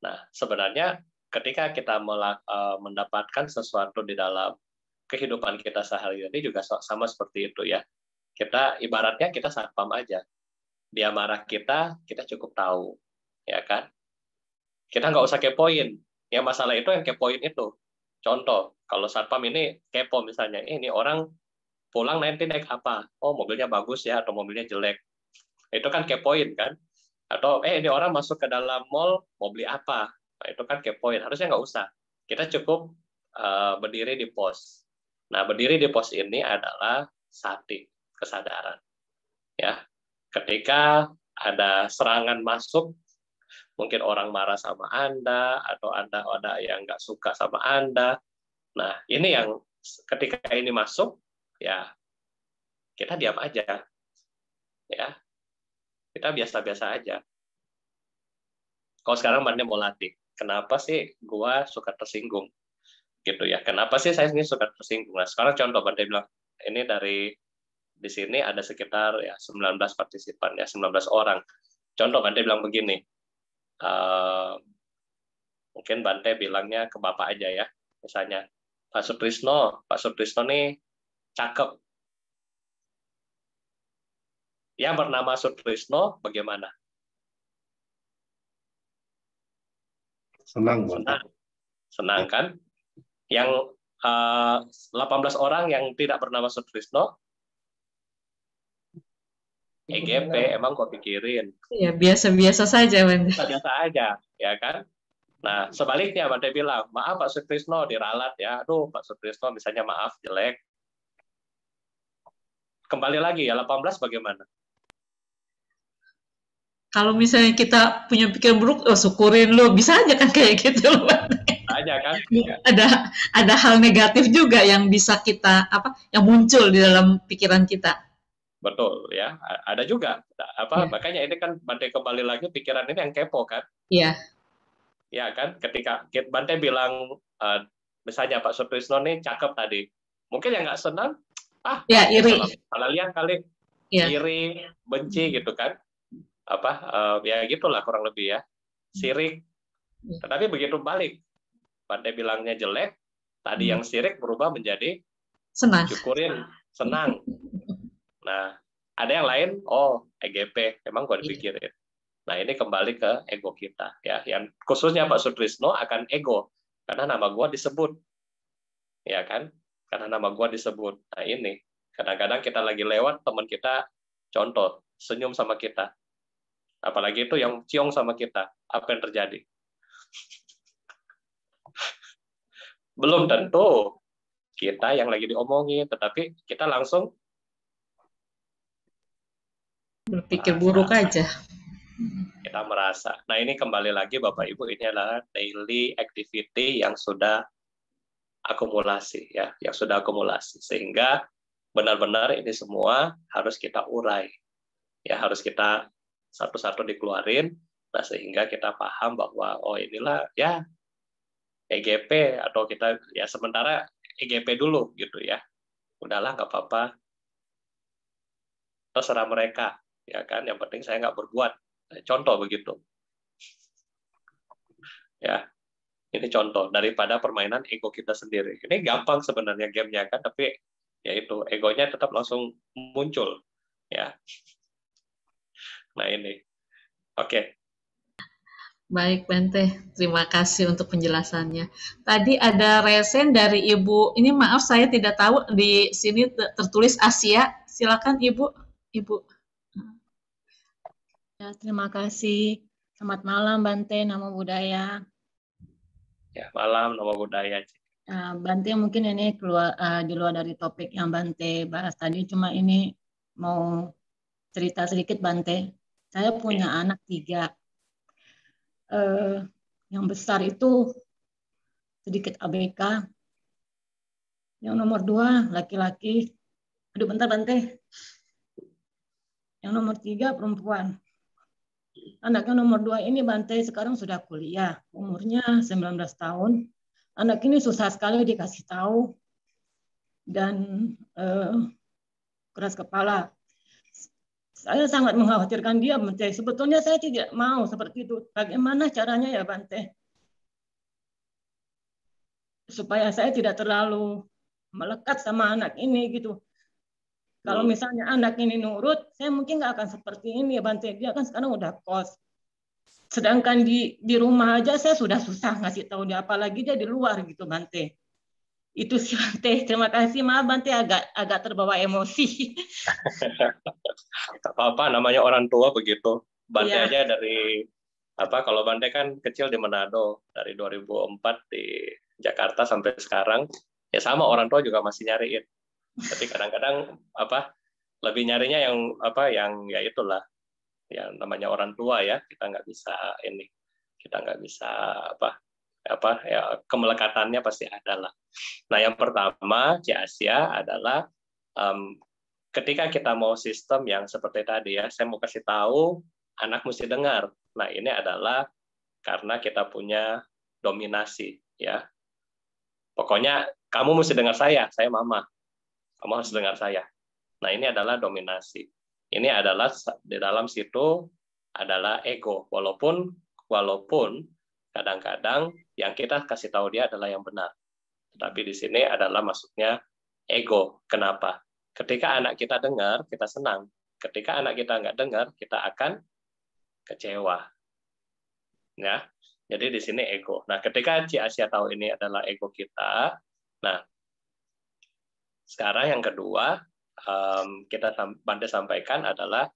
Nah, sebenarnya ketika kita eh, mendapatkan sesuatu di dalam kehidupan kita sehari-hari juga sama seperti itu ya. Kita ibaratnya kita satpam aja. Dia marah kita, kita cukup tahu, ya kan? Kita nggak usah kepoin. Ya masalah itu yang kepoin itu. Contoh, kalau satpam ini kepo misalnya, eh, ini orang pulang nanti naik apa? Oh mobilnya bagus ya atau mobilnya jelek? Itu kan kepoin kan? Atau eh ini orang masuk ke dalam mall mau beli apa? Nah, itu kan kepoin. Harusnya nggak usah. Kita cukup uh, berdiri di pos. Nah, berdiri di pos ini adalah sati, kesadaran. Ya. Ketika ada serangan masuk, mungkin orang marah sama Anda atau Anda ada yang nggak suka sama Anda. Nah, ini yang ketika ini masuk, ya kita diam aja. Ya. Kita biasa-biasa aja. Kalau sekarang mana mau latih, kenapa sih gua suka tersinggung? gitu ya. Kenapa sih saya ini suka tersinggung? Nah, sekarang contoh bantai bilang ini dari di sini ada sekitar ya 19 partisipan ya 19 orang. Contoh Bante bilang begini, uh, mungkin Bante bilangnya ke Bapak aja ya, misalnya Pak Sutrisno, Pak Sutrisno nih cakep. Yang bernama Sutrisno bagaimana? Senang, Senang, senang kan? yang uh, eh, 18 orang yang tidak bernama Sutrisno EGP iya. emang kok pikirin ya biasa-biasa saja Bante biasa aja ya kan nah sebaliknya Bante bilang maaf Pak Sutrisno diralat ya aduh Pak Sutrisno misalnya maaf jelek kembali lagi ya 18 bagaimana kalau misalnya kita punya pikiran buruk oh, syukurin lo bisa aja kan kayak gitu loh aja kan iya, ada ada hal negatif juga yang bisa kita apa yang muncul di dalam pikiran kita betul ya ada juga apa ya. makanya ini kan bantai kembali lagi pikiran ini yang kepo kan iya ya kan ketika bantai bilang uh, misalnya Pak Sutrisno nih cakep tadi mungkin yang nggak senang ah ya iri salah, salah lihat kali ya. iri benci gitu kan apa uh, ya gitulah kurang lebih ya sirik iya. tetapi begitu balik pandai bilangnya jelek, tadi hmm. yang sirik berubah menjadi senang. Syukurin, senang. Nah, ada yang lain, oh EGP, emang gue iya. dipikirin. Nah, ini kembali ke ego kita ya. Yang khususnya Pak Sutrisno akan ego karena nama gue disebut. Ya kan? Karena nama gue disebut. Nah, ini kadang-kadang kita lagi lewat teman kita contoh senyum sama kita. Apalagi itu yang ciong sama kita, apa yang terjadi? belum tentu kita yang lagi diomongin, tetapi kita langsung berpikir merasa. buruk aja. Kita merasa. Nah ini kembali lagi Bapak Ibu ini adalah daily activity yang sudah akumulasi ya, yang sudah akumulasi sehingga benar-benar ini semua harus kita urai ya harus kita satu-satu dikeluarin nah sehingga kita paham bahwa oh inilah ya EGP atau kita ya sementara EGP dulu gitu ya. Udahlah nggak apa-apa. Terserah mereka ya kan. Yang penting saya nggak berbuat. Contoh begitu. Ya, ini contoh daripada permainan ego kita sendiri. Ini gampang sebenarnya gamenya kan, tapi ya itu egonya tetap langsung muncul ya. Nah ini, oke. Baik, Bente. Terima kasih untuk penjelasannya. Tadi ada resen dari Ibu. Ini maaf saya tidak tahu di sini tertulis Asia. Silakan Ibu. Ibu. Ya, terima kasih. Selamat malam Bante, Nama Budaya. Ya, malam Nama Budaya. Ya, Bante mungkin ini keluar uh, di luar dari topik yang Bante bahas tadi, cuma ini mau cerita sedikit Bante. Saya punya ya. anak tiga eh, yang besar itu sedikit ABK. Yang nomor dua laki-laki. Aduh bentar Bante. Yang nomor tiga perempuan. Anaknya nomor dua ini Bante sekarang sudah kuliah. Umurnya 19 tahun. Anak ini susah sekali dikasih tahu dan eh, keras kepala saya sangat mengkhawatirkan dia, Bante. Sebetulnya saya tidak mau seperti itu. Bagaimana caranya ya, Bante? Supaya saya tidak terlalu melekat sama anak ini gitu. Kalau hmm. misalnya anak ini nurut, saya mungkin nggak akan seperti ini ya, Bante. Dia kan sekarang udah kos. Sedangkan di di rumah aja saya sudah susah ngasih tahu dia, apalagi dia di luar gitu, Bante. Itu sih Bante. Terima kasih. Maaf Bante agak agak terbawa emosi. apa-apa namanya orang tua begitu. Bante ya. aja dari apa kalau Bante kan kecil di Manado dari 2004 di Jakarta sampai sekarang ya sama orang tua juga masih nyariin. Tapi kadang-kadang apa lebih nyarinya yang apa yang ya itulah yang namanya orang tua ya kita nggak bisa ini kita nggak bisa apa apa ya, kemelekatannya pasti ada lah. Nah yang pertama di Asia adalah um, ketika kita mau sistem yang seperti tadi ya, saya mau kasih tahu anak mesti dengar. Nah ini adalah karena kita punya dominasi ya. Pokoknya kamu mesti dengar saya, saya mama. Kamu harus dengar saya. Nah ini adalah dominasi. Ini adalah di dalam situ adalah ego. Walaupun walaupun kadang-kadang yang kita kasih tahu dia adalah yang benar. Tapi di sini adalah maksudnya ego. Kenapa? Ketika anak kita dengar, kita senang. Ketika anak kita nggak dengar, kita akan kecewa. Ya, jadi di sini ego. Nah, ketika Ci Asia tahu ini adalah ego kita, nah sekarang yang kedua um, kita Banda sampaikan adalah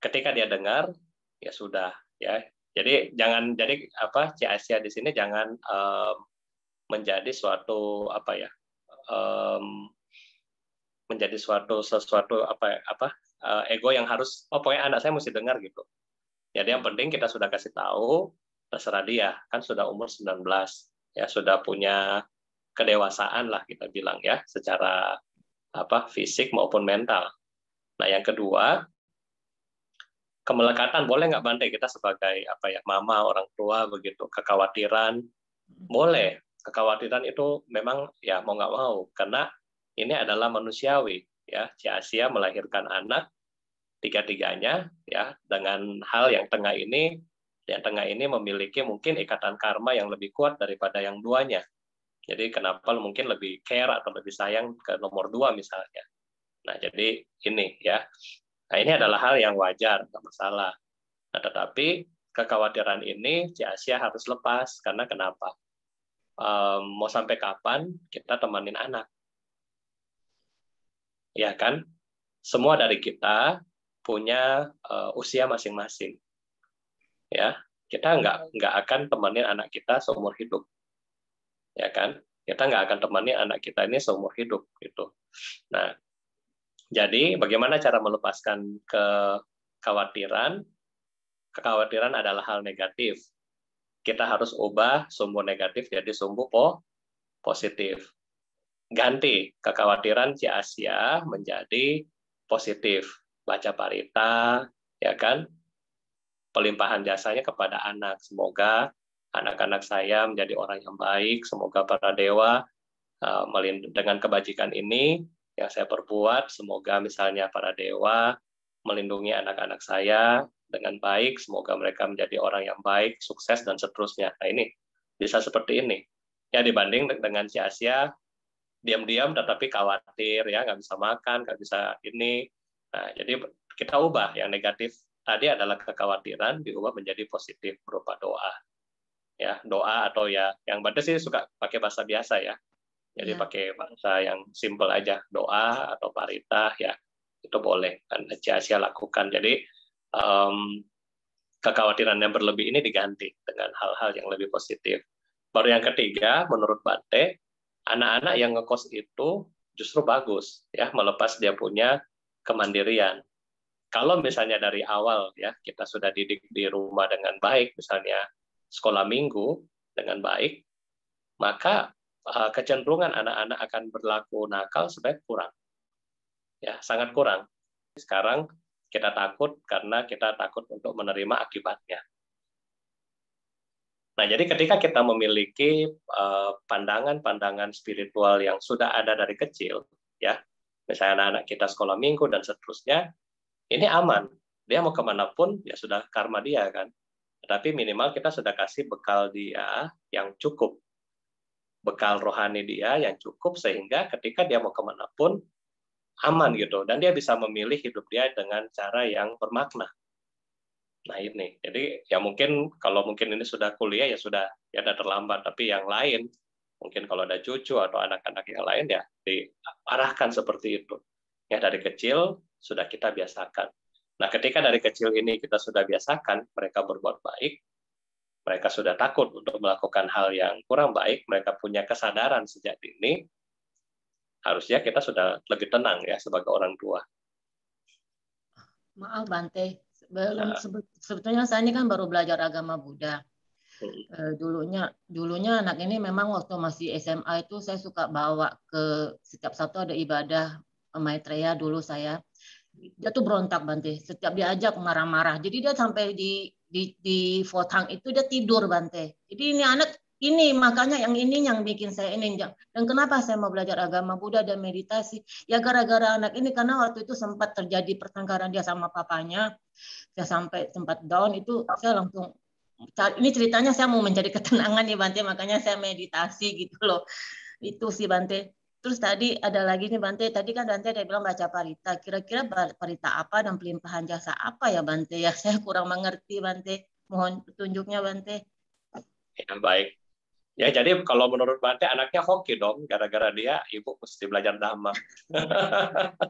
ketika dia dengar ya sudah ya jadi jangan jadi apa Asia di sini jangan um, menjadi suatu apa ya um, menjadi suatu sesuatu apa apa uh, ego yang harus oh pokoknya anak saya mesti dengar gitu. Jadi yang penting kita sudah kasih tahu terserah dia kan sudah umur 19 ya sudah punya kedewasaan lah kita bilang ya secara apa fisik maupun mental. Nah yang kedua kemelekatan boleh nggak bantai kita sebagai apa ya mama orang tua begitu kekhawatiran hmm. boleh kekhawatiran itu memang ya mau nggak mau karena ini adalah manusiawi ya si Asia melahirkan anak tiga-tiganya ya dengan hal yang tengah ini yang tengah ini memiliki mungkin ikatan karma yang lebih kuat daripada yang duanya. Jadi kenapa mungkin lebih care atau lebih sayang ke nomor dua misalnya. Nah jadi ini ya Nah, ini adalah hal yang wajar, tidak masalah. Nah, tetapi kekhawatiran ini si Asia harus lepas karena kenapa? Um, mau sampai kapan kita temanin anak? Ya kan? Semua dari kita punya uh, usia masing-masing. Ya, kita nggak nggak akan temenin anak kita seumur hidup. Ya kan? Kita nggak akan temani anak kita ini seumur hidup gitu. Nah, jadi bagaimana cara melepaskan kekhawatiran? Kekhawatiran adalah hal negatif. Kita harus ubah sumbu negatif jadi sumbu po positif. Ganti kekhawatiran si Asia menjadi positif. Baca parita, ya kan? Pelimpahan jasanya kepada anak. Semoga anak-anak saya menjadi orang yang baik. Semoga para dewa eh, dengan kebajikan ini yang saya perbuat. Semoga misalnya para dewa melindungi anak-anak saya dengan baik. Semoga mereka menjadi orang yang baik, sukses, dan seterusnya. Nah ini bisa seperti ini. Ya dibanding dengan si Asia, diam-diam tetapi khawatir ya nggak bisa makan, nggak bisa ini. Nah, jadi kita ubah yang negatif tadi adalah kekhawatiran diubah menjadi positif berupa doa. Ya, doa atau ya yang pada sih suka pakai bahasa biasa ya. Jadi ya. pakai bahasa yang simple aja, doa atau parita ya itu boleh kan Haji Asia lakukan. Jadi um, kekhawatiran yang berlebih ini diganti dengan hal-hal yang lebih positif. Baru yang ketiga, menurut Bante, anak-anak yang ngekos itu justru bagus ya melepas dia punya kemandirian. Kalau misalnya dari awal ya kita sudah didik di rumah dengan baik, misalnya sekolah minggu dengan baik, maka Eh, kecenderungan anak-anak akan berlaku nakal sebaik kurang. Ya, sangat kurang. Sekarang kita takut karena kita takut untuk menerima akibatnya. Nah, jadi ketika kita memiliki eh, pandangan-pandangan spiritual yang sudah ada dari kecil, ya, misalnya anak-anak kita sekolah minggu dan seterusnya, ini aman. Dia mau kemana pun, ya sudah karma dia kan. Tapi minimal kita sudah kasih bekal dia yang cukup bekal rohani dia yang cukup sehingga ketika dia mau kemana pun aman gitu dan dia bisa memilih hidup dia dengan cara yang bermakna. Nah ini jadi ya mungkin kalau mungkin ini sudah kuliah ya sudah ya ada terlambat tapi yang lain mungkin kalau ada cucu atau anak-anak yang lain ya diarahkan seperti itu ya dari kecil sudah kita biasakan. Nah ketika dari kecil ini kita sudah biasakan mereka berbuat baik mereka sudah takut untuk melakukan hal yang kurang baik, mereka punya kesadaran sejak dini, harusnya kita sudah lebih tenang ya sebagai orang tua. Maaf Bante, belum nah. sebetulnya saya ini kan baru belajar agama Buddha. Hmm. Eh, dulunya dulunya anak ini memang waktu masih SMA itu saya suka bawa ke setiap satu ada ibadah eh, Maitreya dulu saya dia tuh berontak Bante. Setiap diajak marah-marah. Jadi dia sampai di di di Fotang itu dia tidur Bante. Jadi ini anak ini makanya yang ini yang bikin saya ini dan kenapa saya mau belajar agama Buddha dan meditasi ya gara-gara anak ini karena waktu itu sempat terjadi pertengkaran dia sama papanya saya sampai sempat down itu saya langsung ini ceritanya saya mau mencari ketenangan nih Bante makanya saya meditasi gitu loh itu sih Bante Terus tadi ada lagi nih Bante, tadi kan Bante ada bilang baca parita. Kira-kira parita apa dan pelimpahan jasa apa ya Bante? Ya saya kurang mengerti Bante. Mohon petunjuknya Bante. Ya, baik. Ya jadi kalau menurut Bante anaknya hoki dong, gara-gara dia ibu mesti belajar dhamma.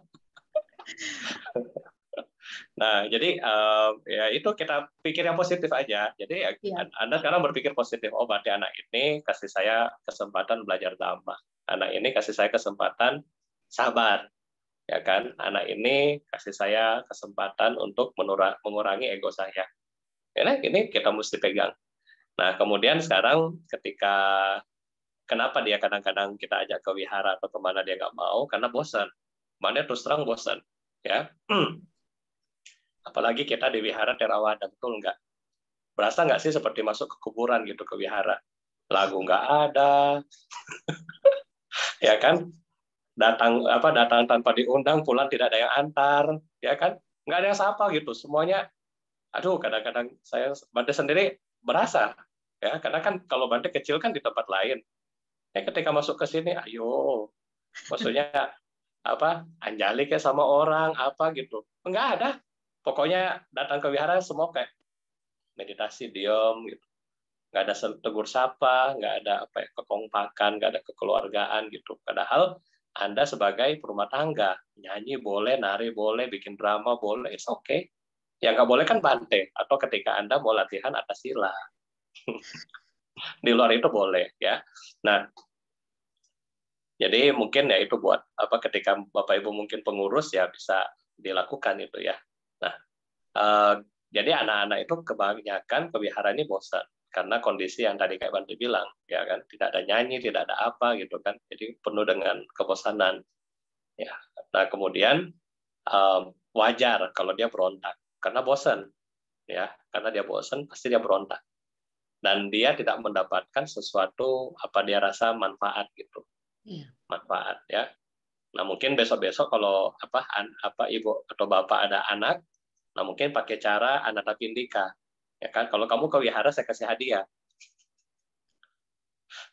nah jadi um, ya itu kita pikir yang positif aja. Jadi ya. anda sekarang berpikir positif. Oh berarti anak ini kasih saya kesempatan belajar tambah anak ini kasih saya kesempatan sabar ya kan anak ini kasih saya kesempatan untuk mengurangi ego saya ya karena ini kita mesti pegang nah kemudian sekarang ketika kenapa dia kadang-kadang kita ajak ke wihara atau kemana dia nggak mau karena bosan mana terus terang bosan ya apalagi kita di wihara terawat betul nggak berasa nggak sih seperti masuk ke kuburan gitu ke wihara lagu nggak ada ya kan datang apa datang tanpa diundang pulang tidak ada yang antar ya kan nggak ada yang sapa gitu semuanya aduh kadang-kadang saya Bante sendiri berasa ya karena kan kalau Bante kecil kan di tempat lain ya ketika masuk ke sini ayo maksudnya apa anjali kayak sama orang apa gitu nggak ada pokoknya datang ke wihara semua kayak meditasi diam gitu nggak ada tegur sapa, nggak ada apa ya, kekompakan, nggak ada kekeluargaan gitu. Padahal Anda sebagai perumah tangga nyanyi boleh, nari boleh, bikin drama boleh, it's okay. Yang nggak boleh kan bante atau ketika Anda mau latihan atas sila. Di luar itu boleh ya. Nah, jadi mungkin ya itu buat apa ketika Bapak Ibu mungkin pengurus ya bisa dilakukan itu ya. Nah, eh, jadi anak-anak itu kebanyakan ini bosan karena kondisi yang tadi kayak Bantu bilang ya kan tidak ada nyanyi tidak ada apa gitu kan jadi penuh dengan kebosanan ya nah kemudian um, wajar kalau dia berontak karena bosan ya karena dia bosan pasti dia berontak dan dia tidak mendapatkan sesuatu apa dia rasa manfaat gitu ya. manfaat ya nah mungkin besok besok kalau apa an, apa ibu atau bapak ada anak nah mungkin pakai cara anak tapi nikah Ya kan? Kalau kamu ke wihara, saya kasih hadiah.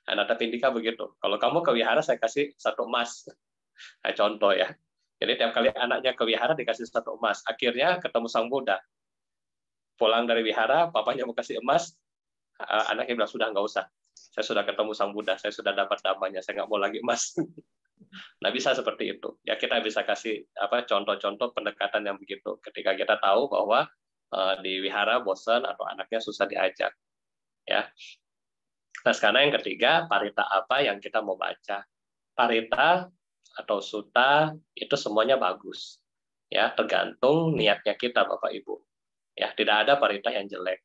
Anata Pindika begitu. Kalau kamu ke wihara, saya kasih satu emas. Nah, contoh ya. Jadi tiap kali anaknya ke wihara dikasih satu emas. Akhirnya ketemu Sang Buddha. Pulang dari wihara, papanya mau kasih emas, ah, ah, anaknya bilang, sudah nggak usah. Saya sudah ketemu Sang Buddha, saya sudah dapat damanya, saya nggak mau lagi emas. Nah bisa seperti itu. Ya kita bisa kasih apa contoh-contoh pendekatan yang begitu. Ketika kita tahu bahwa Eh, di wihara bosan atau anaknya susah diajak. Ya. Nah, sekarang yang ketiga, parita apa yang kita mau baca? Parita atau suta itu semuanya bagus. Ya, tergantung niatnya kita Bapak Ibu. Ya, tidak ada parita yang jelek.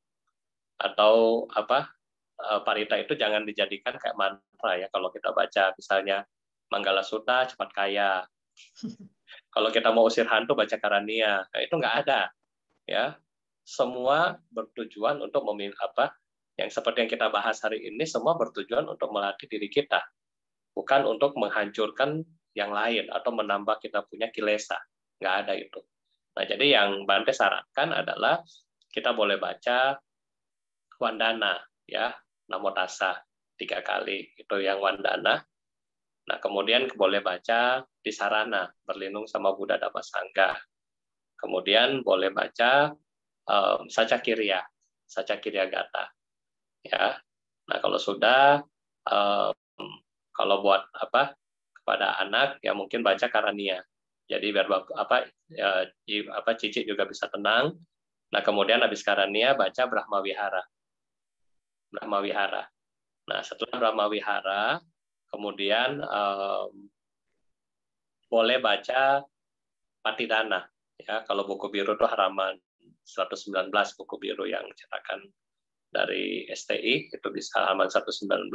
Atau apa? Eh, parita itu jangan dijadikan kayak mantra ya kalau kita baca misalnya Manggala Suta cepat kaya. kalau kita mau usir hantu baca Karania, nah, itu nggak ada. Ya, semua bertujuan untuk memilih apa yang seperti yang kita bahas hari ini semua bertujuan untuk melatih diri kita bukan untuk menghancurkan yang lain atau menambah kita punya kilesa nggak ada itu nah jadi yang Bante sarankan adalah kita boleh baca wandana ya namo tassa tiga kali itu yang wandana nah kemudian boleh baca di sarana berlindung sama Buddha Dhamma Sangga kemudian boleh baca um, Saca kiria gata. Ya. Nah, kalau sudah um, kalau buat apa kepada anak ya mungkin baca karania. Jadi biar apa ya, apa cicit juga bisa tenang. Nah, kemudian habis karania baca Brahma Wihara. Brahma Wihara. Nah, setelah Brahma Wihara, kemudian um, boleh baca Patidana ya kalau buku biru itu haraman. 119 buku biru yang cetakan dari STI itu bisa halaman 119.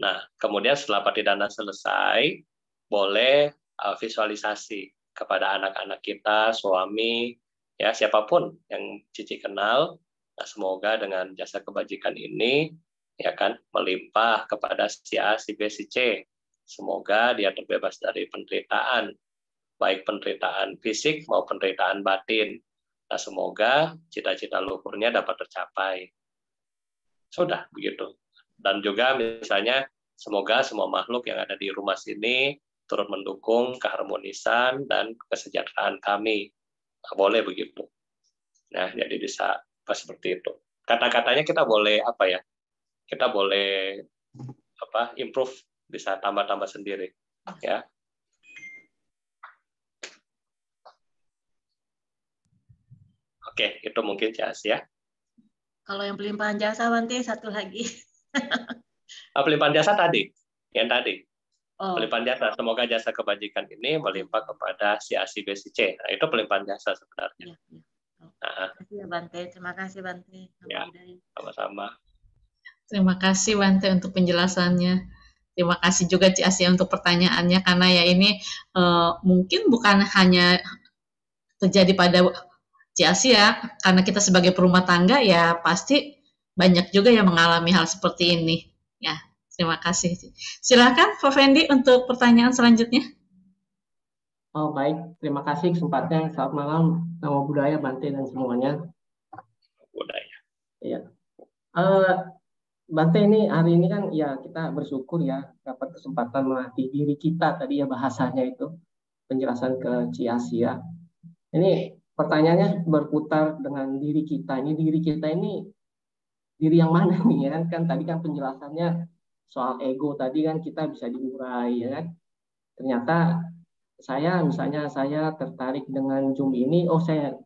Nah, kemudian setelah patidana selesai, boleh uh, visualisasi kepada anak-anak kita, suami, ya siapapun yang Cici kenal. Nah, semoga dengan jasa kebajikan ini ya kan melimpah kepada si A, si B, si C. Semoga dia terbebas dari penderitaan, baik penderitaan fisik maupun penderitaan batin. Nah, semoga cita-cita luhurnya dapat tercapai. Sudah begitu. Dan juga misalnya semoga semua makhluk yang ada di rumah sini turut mendukung keharmonisan dan kesejahteraan kami. Nah, boleh begitu. Nah, jadi bisa seperti itu. Kata-katanya kita boleh apa ya? Kita boleh apa? Improve bisa tambah-tambah sendiri ya Oke, itu mungkin jas ya. Kalau yang pelimpahan jasa nanti satu lagi. Ah, pelimpahan jasa tadi, yang tadi. Oh. Pelimpahan jasa, semoga jasa kebajikan ini melimpah kepada si A, si B, si C. Nah, itu pelimpahan jasa sebenarnya. Ya, Nah. Terima kasih ya, Bante, terima kasih Bante. Ya, sama-sama. Terima kasih Bante untuk penjelasannya. Terima kasih juga Ci Asia untuk pertanyaannya karena ya ini uh, mungkin bukan hanya terjadi pada Ciasi ya, karena kita sebagai perumah tangga ya pasti banyak juga yang mengalami hal seperti ini. Ya, terima kasih. Silakan Pak Fendi untuk pertanyaan selanjutnya. Oh baik, terima kasih kesempatan. Selamat malam, nama budaya Bante dan semuanya. Budaya. Iya. Uh, Bante ini hari ini kan ya kita bersyukur ya dapat kesempatan melatih diri kita tadi ya bahasanya itu penjelasan ke Ciasia. Ini pertanyaannya berputar dengan diri kita ini diri kita ini diri yang mana nih ya kan, tadi kan penjelasannya soal ego tadi kan kita bisa diurai ya kan ternyata saya misalnya saya tertarik dengan Zoom ini oh saya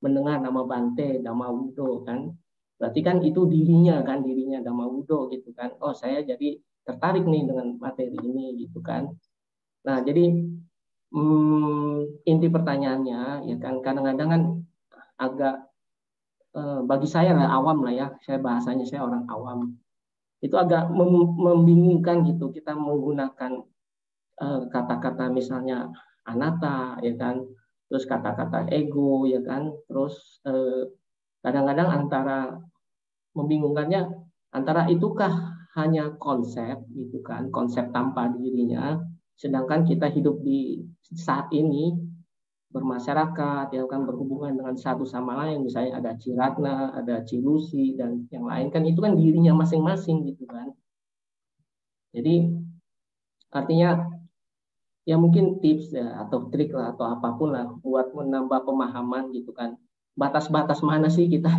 mendengar nama Bante nama Wudo kan berarti kan itu dirinya kan dirinya nama Wudo gitu kan oh saya jadi tertarik nih dengan materi ini gitu kan nah jadi hmm, inti pertanyaannya ya kan kadang-kadang kan agak eh, bagi saya lah awam lah ya saya bahasanya saya orang awam itu agak mem membingungkan gitu kita menggunakan eh, kata-kata eh, misalnya anata ya kan terus kata-kata ego ya kan terus kadang eh, kadang-kadang antara membingungkannya antara itukah hanya konsep gitu kan konsep tanpa dirinya Sedangkan kita hidup di saat ini bermasyarakat, yang kan berhubungan dengan satu sama lain, misalnya ada Ciratna, ada Cilusi, dan yang lain kan itu kan dirinya masing-masing gitu kan. Jadi artinya ya mungkin tips ya, atau trik lah atau apapun lah buat menambah pemahaman gitu kan. Batas-batas mana sih kita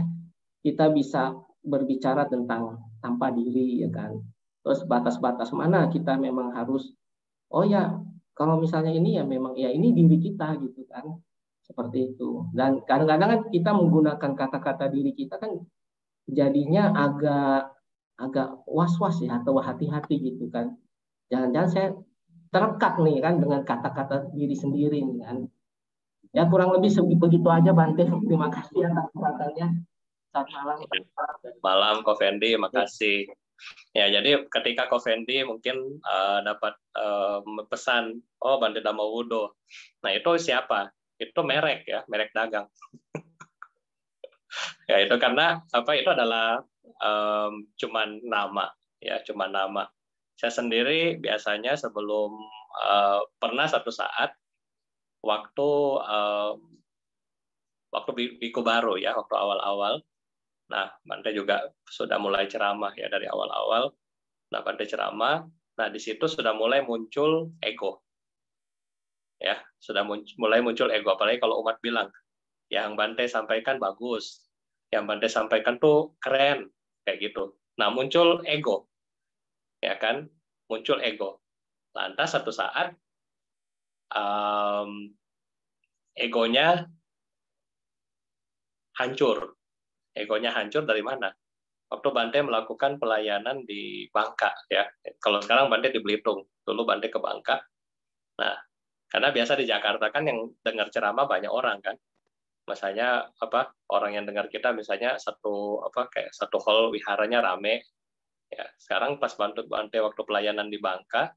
kita bisa berbicara tentang tanpa diri ya kan. Terus batas-batas mana kita memang harus oh ya kalau misalnya ini ya memang ya ini diri kita gitu kan seperti itu dan kadang-kadang kan kita menggunakan kata-kata diri kita kan jadinya agak agak was-was ya atau hati-hati gitu kan jangan-jangan saya terekat nih kan dengan kata-kata diri sendiri nih kan ya kurang lebih begitu aja Bante terima kasih atas kesempatannya Selamat malam malam Kofendi makasih Ya, jadi ketika Kofendi mungkin uh, dapat uh, pesan, oh Bandai Damawudo. Nah, itu siapa? Itu merek ya, merek dagang. ya, itu karena apa itu adalah um, cuman nama, ya, cuman nama. Saya sendiri biasanya sebelum uh, pernah satu saat waktu uh, waktu biku Baru ya, waktu awal-awal Nah, Bante juga sudah mulai ceramah ya dari awal-awal. Nah, Bante ceramah, nah di situ sudah mulai muncul ego. Ya, sudah muncul, mulai muncul ego apalagi kalau umat bilang yang Bante sampaikan bagus, yang Bante sampaikan tuh keren kayak gitu. Nah, muncul ego. Ya kan? Muncul ego. Lantas satu saat um, egonya hancur egonya hancur dari mana? Waktu Bante melakukan pelayanan di Bangka ya. Kalau sekarang Bante di Belitung, dulu Bante ke Bangka. Nah, karena biasa di Jakarta kan yang dengar ceramah banyak orang kan. Misalnya apa orang yang dengar kita misalnya satu apa kayak satu hall wiharanya rame. Ya, sekarang pas Bante Bante waktu pelayanan di Bangka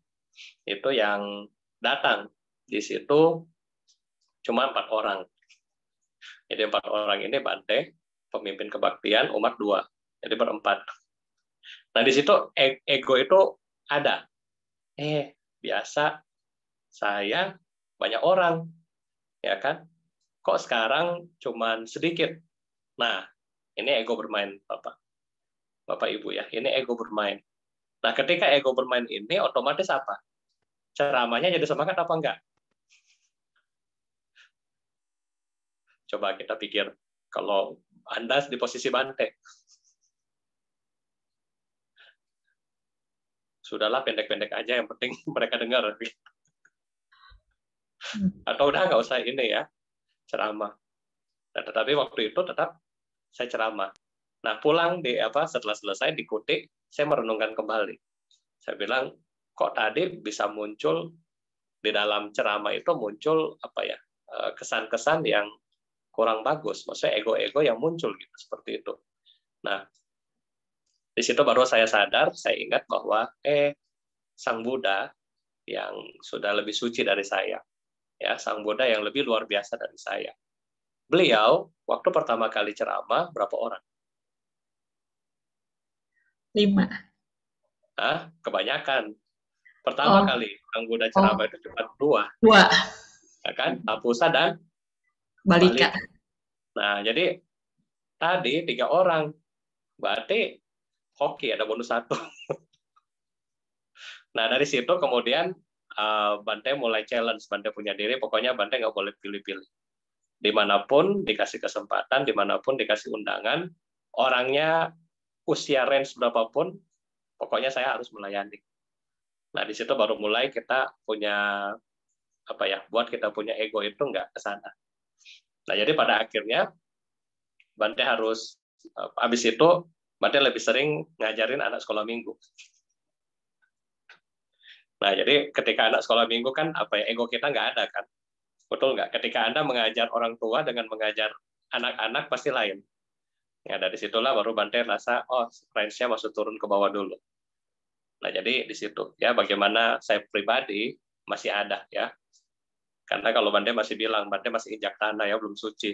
itu yang datang di situ cuma empat orang. Jadi empat orang ini Bante pemimpin kebaktian, umat dua. Jadi berempat. Nah, di situ e, ego itu ada. Eh, biasa saya banyak orang, ya kan? Kok sekarang cuman sedikit? Nah, ini ego bermain, Bapak. Bapak Ibu ya, ini ego bermain. Nah, ketika ego bermain ini otomatis apa? Ceramahnya jadi semangat apa enggak? Coba kita pikir kalau anda di posisi banteng. Sudahlah pendek-pendek aja, yang penting mereka dengar. Hmm. Atau udah nggak usah ini ya, ceramah. Nah, tetapi waktu itu tetap saya ceramah. Nah, pulang di apa setelah selesai dikutik saya merenungkan kembali. Saya bilang, kok tadi bisa muncul di dalam ceramah itu muncul apa ya eh, kesan-kesan yang kurang bagus, maksudnya ego-ego yang muncul gitu seperti itu. Nah, di situ baru saya sadar, saya ingat bahwa eh Sang Buddha yang sudah lebih suci dari saya, ya Sang Buddha yang lebih luar biasa dari saya. Beliau waktu pertama kali ceramah berapa orang? Lima. Ah, kebanyakan. Pertama oh. kali Sang Buddha ceramah oh. itu cuma dua. Dua. Ya kan? Apusa dan Balika. Balika. Nah, jadi tadi tiga orang, berarti hoki ada bonus satu. nah, dari situ kemudian uh, Bante mulai challenge, Bante punya diri, pokoknya Bante nggak boleh pilih-pilih. Dimanapun dikasih kesempatan, dimanapun dikasih undangan, orangnya usia range berapapun, pokoknya saya harus melayani. Nah, di situ baru mulai kita punya apa ya, buat kita punya ego itu nggak ke sana. Nah, jadi pada akhirnya Bante harus eh, habis itu Bante lebih sering ngajarin anak sekolah minggu. Nah, jadi ketika anak sekolah minggu kan apa ya ego kita nggak ada kan, betul nggak? Ketika anda mengajar orang tua dengan mengajar anak-anak pasti lain. Ya dari situlah baru Bante rasa oh range-nya masuk turun ke bawah dulu. Nah jadi di situ ya bagaimana saya pribadi masih ada ya karena kalau Bande masih bilang, Bande masih injak tanah ya, belum suci.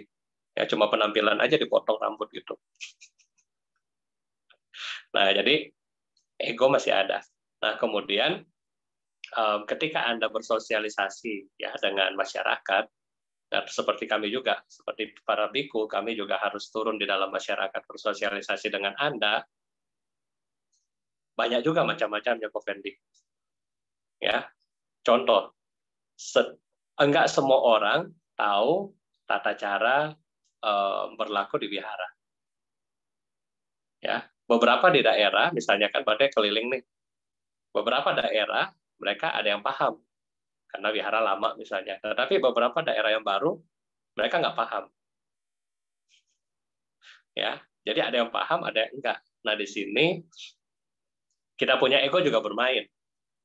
Ya cuma penampilan aja dipotong rambut gitu. Nah, jadi ego masih ada. Nah, kemudian eh, ketika Anda bersosialisasi ya dengan masyarakat, dan seperti kami juga, seperti para biku, kami juga harus turun di dalam masyarakat bersosialisasi dengan Anda. Banyak juga macam-macamnya, Pak Fendi. Ya, contoh, enggak semua orang tahu tata cara eh, berlaku di wihara. Ya, beberapa di daerah, misalnya kan pada keliling nih, beberapa daerah mereka ada yang paham karena wihara lama misalnya, tetapi beberapa daerah yang baru mereka nggak paham. Ya, jadi ada yang paham, ada yang enggak. Nah di sini kita punya ego juga bermain.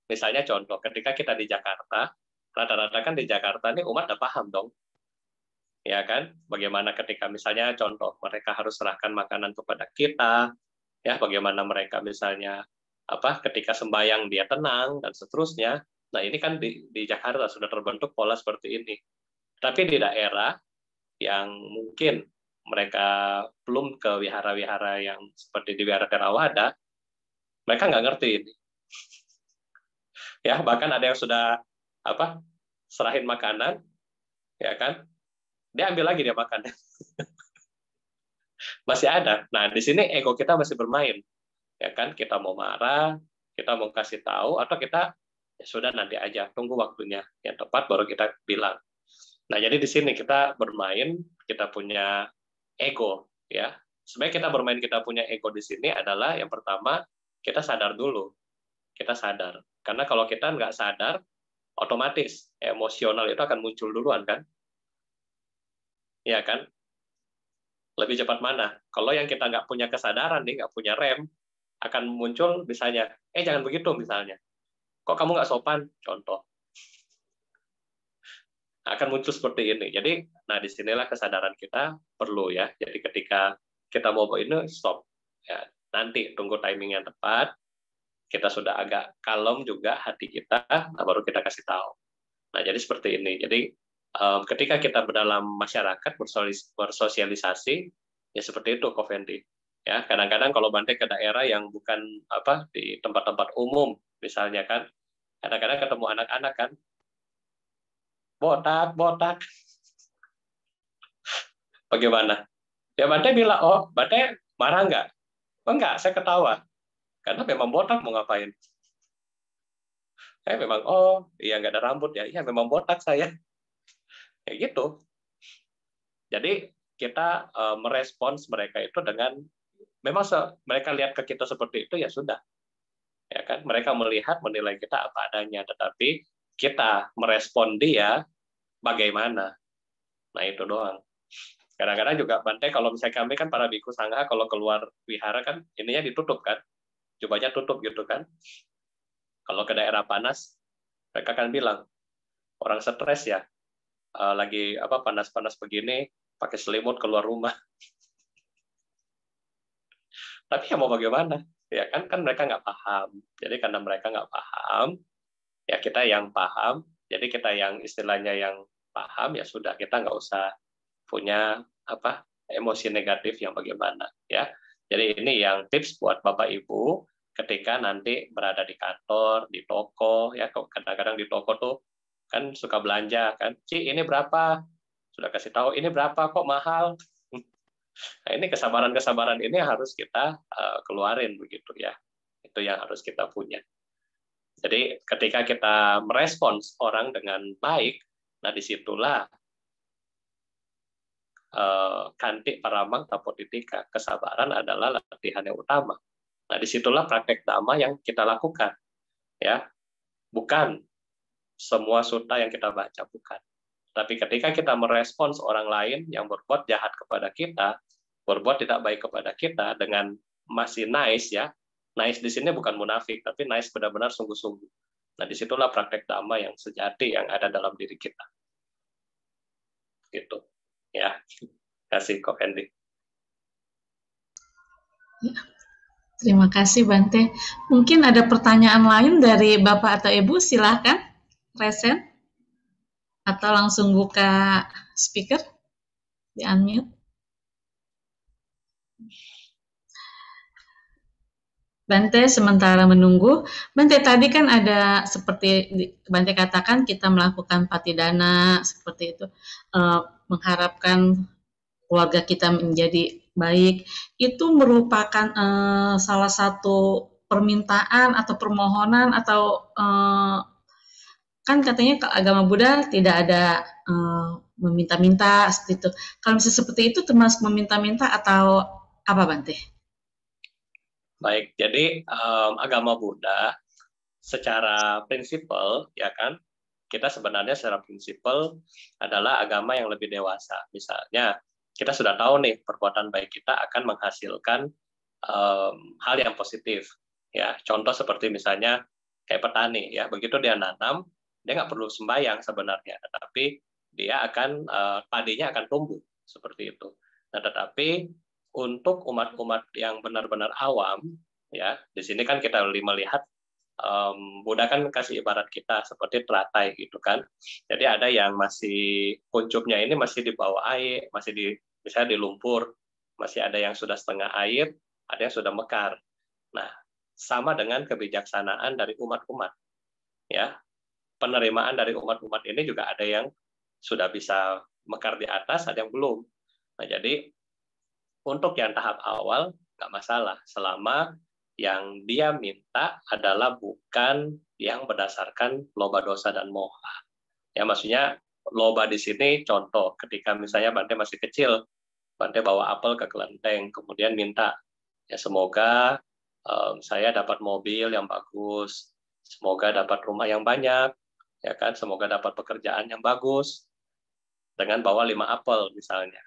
Misalnya contoh, ketika kita di Jakarta, rata-rata kan di Jakarta ini umat udah paham dong. Ya kan? Bagaimana ketika misalnya contoh mereka harus serahkan makanan kepada kita, ya bagaimana mereka misalnya apa ketika sembahyang dia tenang dan seterusnya. Nah, ini kan di, di Jakarta sudah terbentuk pola seperti ini. Tapi di daerah yang mungkin mereka belum ke wihara-wihara yang seperti di wihara Terawada, mereka nggak ngerti ini. ya, bahkan ada yang sudah apa serahin makanan ya kan dia ambil lagi dia makan masih ada nah di sini ego kita masih bermain ya kan kita mau marah kita mau kasih tahu atau kita ya sudah nanti aja tunggu waktunya yang tepat baru kita bilang nah jadi di sini kita bermain kita punya ego ya sebenarnya kita bermain kita punya ego di sini adalah yang pertama kita sadar dulu kita sadar karena kalau kita nggak sadar otomatis emosional itu akan muncul duluan kan? Ya kan? Lebih cepat mana? Kalau yang kita nggak punya kesadaran nih, nggak punya rem, akan muncul misalnya, eh jangan begitu misalnya. Kok kamu nggak sopan? Contoh. Akan muncul seperti ini. Jadi, nah disinilah kesadaran kita perlu ya. Jadi ketika kita mau ini, stop. Ya, nanti tunggu timing yang tepat, kita sudah agak kalem juga hati kita, nah baru kita kasih tahu. Nah, jadi seperti ini. Jadi um, ketika kita berdalam masyarakat bersosialisasi, ya seperti itu, Kofendi. Ya, kadang-kadang kalau bantai ke daerah yang bukan apa di tempat-tempat umum, misalnya kan, kadang-kadang ketemu anak-anak kan, botak, botak. Bagaimana? Ya Bante bilang, oh Bante marah nggak? Oh, enggak, saya ketawa. Karena memang botak mau ngapain? Saya memang, oh, iya nggak ada rambut ya. Iya, memang botak saya. Kayak gitu. Jadi kita uh, merespons mereka itu dengan memang mereka lihat ke kita seperti itu ya sudah ya kan mereka melihat menilai kita apa adanya tetapi kita merespon dia bagaimana nah itu doang kadang-kadang juga bantai kalau misalnya kami kan para biku sangha kalau keluar wihara kan ininya ditutup kan cobanya tutup gitu kan. Kalau ke daerah panas, mereka akan bilang, orang stres ya, eh, lagi apa panas-panas begini, pakai selimut keluar rumah. Tapi ya mau bagaimana? Ya kan kan mereka nggak paham. Jadi karena mereka nggak paham, ya kita yang paham. Jadi kita yang istilahnya yang paham ya sudah kita nggak usah punya apa emosi negatif yang bagaimana ya. Jadi ini yang tips buat Bapak Ibu ketika nanti berada di kantor, di toko, ya kadang-kadang di toko tuh kan suka belanja kan, Ci ini berapa? Sudah kasih tahu ini berapa kok mahal. Nah, ini kesabaran-kesabaran ini harus kita uh, keluarin begitu ya. Itu yang harus kita punya. Jadi ketika kita merespons orang dengan baik, nah disitulah uh, eh, kantik paramang tapoditika. Kesabaran adalah latihan yang utama Nah, disitulah praktek dhamma yang kita lakukan. Ya, bukan semua sutta yang kita baca, bukan. Tapi ketika kita merespons orang lain yang berbuat jahat kepada kita, berbuat tidak baik kepada kita dengan masih nice ya, nice di sini bukan munafik, tapi nice benar-benar sungguh-sungguh. Nah, disitulah praktek dhamma yang sejati yang ada dalam diri kita. Gitu. Ya. Kasih kok Hendy Ya, Terima kasih Bante. Mungkin ada pertanyaan lain dari Bapak atau Ibu, silahkan resen atau langsung buka speaker di unmute. Bante sementara menunggu. Bante tadi kan ada seperti Bante katakan kita melakukan patidana seperti itu e, mengharapkan keluarga kita menjadi baik itu merupakan uh, salah satu permintaan atau permohonan atau uh, kan katanya ke agama Buddha tidak ada uh, meminta-minta seperti itu. Kalau misalnya seperti itu termasuk meminta-minta atau apa Bante? Baik, jadi um, agama Buddha secara prinsipal ya kan kita sebenarnya secara prinsipal adalah agama yang lebih dewasa. Misalnya kita sudah tahu nih perbuatan baik kita akan menghasilkan um, hal yang positif ya contoh seperti misalnya kayak petani ya begitu dia nanam dia nggak perlu sembahyang sebenarnya tetapi dia akan uh, padinya akan tumbuh seperti itu nah tetapi untuk umat-umat yang benar-benar awam ya di sini kan kita melihat um, Buddha kan kasih ibarat kita seperti teratai gitu kan. Jadi ada yang masih kuncupnya ini masih di bawah air, masih di misalnya di lumpur, masih ada yang sudah setengah air, ada yang sudah mekar. Nah, sama dengan kebijaksanaan dari umat-umat. Ya. Penerimaan dari umat-umat ini juga ada yang sudah bisa mekar di atas, ada yang belum. Nah, jadi untuk yang tahap awal nggak masalah selama yang dia minta adalah bukan yang berdasarkan loba dosa dan moha. Ya maksudnya loba di sini contoh ketika misalnya Bante masih kecil, Bante bawa apel ke kelenteng, kemudian minta ya semoga um, saya dapat mobil yang bagus, semoga dapat rumah yang banyak, ya kan, semoga dapat pekerjaan yang bagus dengan bawa lima apel misalnya.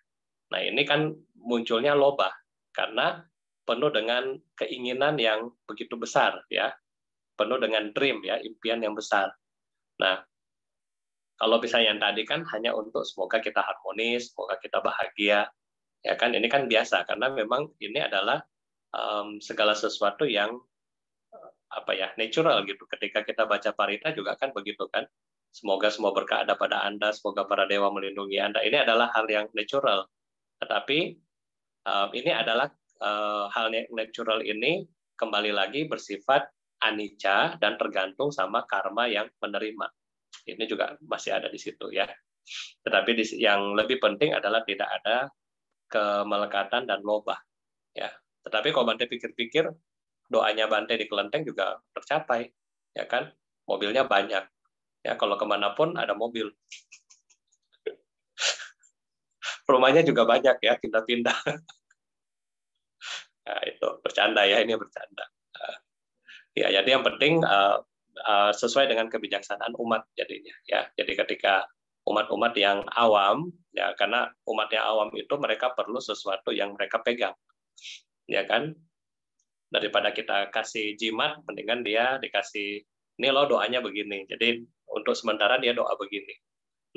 Nah ini kan munculnya loba karena penuh dengan keinginan yang begitu besar ya penuh dengan dream ya impian yang besar nah kalau misalnya yang tadi kan hanya untuk semoga kita harmonis semoga kita bahagia ya kan ini kan biasa karena memang ini adalah um, segala sesuatu yang eh, apa ya natural gitu ketika kita baca parita juga kan begitu kan semoga semua berkah ada pada anda semoga para dewa melindungi anda ini adalah hal yang natural tetapi um, ini adalah uh, hal natural ini kembali lagi bersifat anicca dan tergantung sama karma yang menerima. Ini juga masih ada di situ ya. Tetapi yang lebih penting adalah tidak ada kemelekatan dan loba. Ya. Tetapi kalau Bante pikir-pikir, doanya Bante di Kelenteng juga tercapai, ya kan? Mobilnya banyak. Ya, kalau kemanapun ada mobil. Rumahnya juga banyak ya, pindah-pindah. Nah, itu bercanda ya ini bercanda. Eh, ya, jadi yang penting eh, eh, sesuai dengan kebijaksanaan umat jadinya ya. Jadi ketika umat-umat yang awam ya karena umat yang awam itu mereka perlu sesuatu yang mereka pegang. Ya kan? Daripada kita kasih jimat mendingan dia dikasih ini lo doanya begini. Jadi untuk sementara dia doa begini.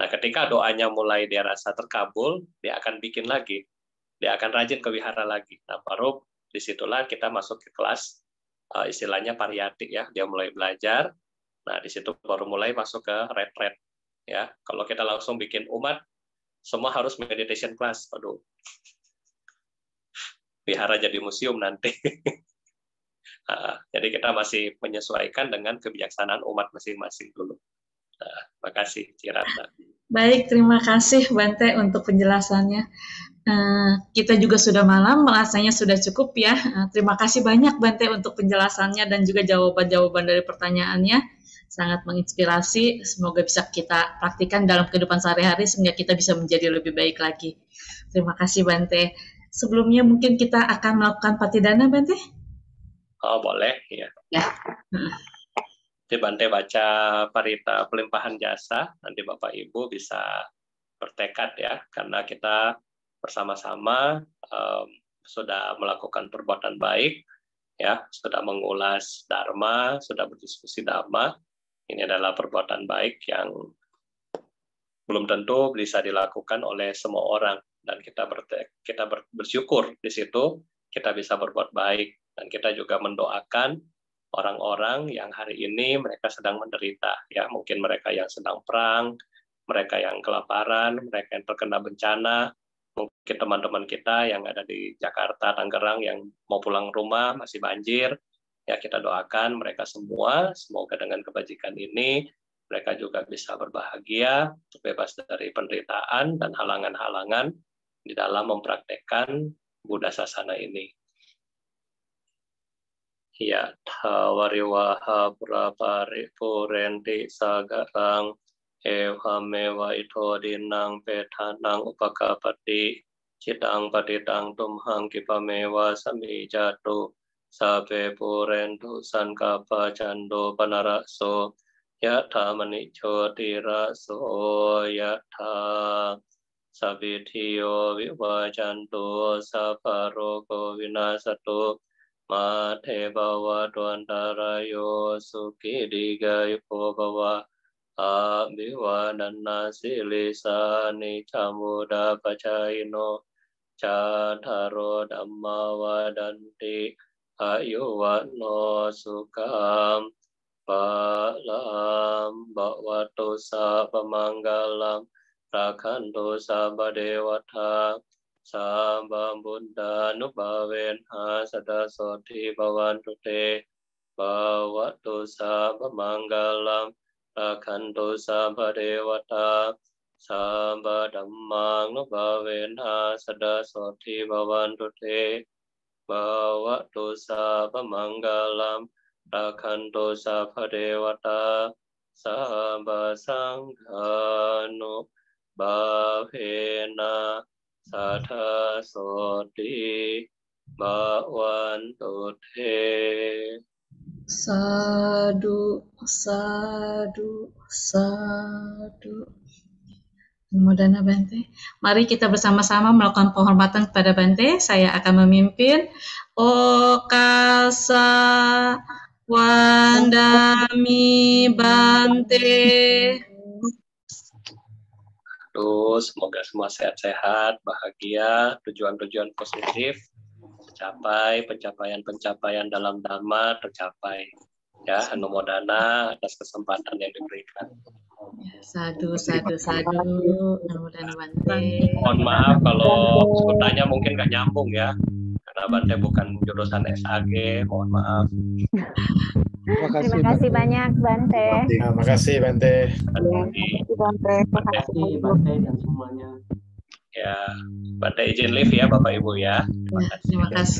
Nah, ketika doanya mulai dia rasa terkabul, dia akan bikin lagi. Dia akan rajin ke wihara lagi. Nah, baru disitulah kita masuk ke kelas uh, istilahnya variatif ya dia mulai belajar nah disitu baru mulai masuk ke retret ya kalau kita langsung bikin umat semua harus meditation class aduh wihara jadi museum nanti ah, jadi kita masih menyesuaikan dengan kebijaksanaan umat masing-masing dulu Terima ah, kasih, Cirata baik terima kasih Bante untuk penjelasannya Eh, kita juga sudah malam, rasanya sudah cukup ya. Eh, terima kasih banyak Bante untuk penjelasannya dan juga jawaban-jawaban dari pertanyaannya. Sangat menginspirasi, semoga bisa kita praktikan dalam kehidupan sehari-hari sehingga kita bisa menjadi lebih baik lagi. Terima kasih Bante. Sebelumnya mungkin kita akan melakukan patidana Bante? Oh, boleh, ya. Ya. Nanti Bante baca parita pelimpahan jasa, nanti Bapak Ibu bisa bertekad ya, karena kita bersama-sama um, sudah melakukan perbuatan baik, ya sudah mengulas dharma, sudah berdiskusi dharma. Ini adalah perbuatan baik yang belum tentu bisa dilakukan oleh semua orang dan kita ber, kita bersyukur di situ kita bisa berbuat baik dan kita juga mendoakan orang-orang yang hari ini mereka sedang menderita ya mungkin mereka yang sedang perang mereka yang kelaparan mereka yang terkena bencana mungkin teman-teman kita yang ada di Jakarta, Tangerang yang mau pulang rumah masih banjir, ya kita doakan mereka semua semoga dengan kebajikan ini mereka juga bisa berbahagia, bebas dari penderitaan dan halangan-halangan di dalam mempraktekkan Buddha Sasana ini. Ya, tawariwaha purenti sagarang เอวัมเมวะอิโทดินังเปทานังอุปกาปติชิตังปฏิตังตุมหังกิปเมวะสมิจาตุสาเปปูเรนตุสันกาปาจันโดปนระโสยะถามณิโชติระโสยะถาสัพพิทิโยวิวาจันตุสัพพโรโกวินาสตุมาเทบาวะตวันตารโยสุขิดิกายโภภวะอาบิวานันนาสิลิสานิชามุดาปชายโนชาธารดัมมาวาดันติอายุวันโนสุขามปะลามบวัตุสาปมังกาลังราคันตุสาบเดวทาสาบามบุญดานุบาเวนหาสดาสดทีปวันตุเตปวัตุสาปมังกาลังคันโตุสาปเดวตา สาบดัมมังนุบาเวนะสดาสดทิบวันตุเทบาวะโตสาพมังกาลามราคันโตสาพเดวตาสาบสังฆานุบาเวนะสัทธาสดทิบาวันตุเท sadu sadu sadu Mudana Bante. Mari kita bersama-sama melakukan penghormatan kepada Bante. Saya akan memimpin. Okasa Wandami Bante. Terus semoga semua sehat-sehat, bahagia, tujuan-tujuan positif, tercapai, pencapaian-pencapaian dalam dhamma tercapai. Ya, Anumodana atas kesempatan yang diberikan. Ya, satu satu satu Mudah-mudahan Bante. Mohon maaf kalau kotanya mungkin nggak nyambung ya. Karena Bante bukan jurusan SAG. Mohon maaf. Terima kasih, Terima kasih Bante. banyak Bante. Terima kasih Bante. Terima kasih Bante. Terima kasih Bante dan semuanya. Ya, pada hmm. izin live ya Bapak Ibu ya. Terima kasih. Ya, terima kasih.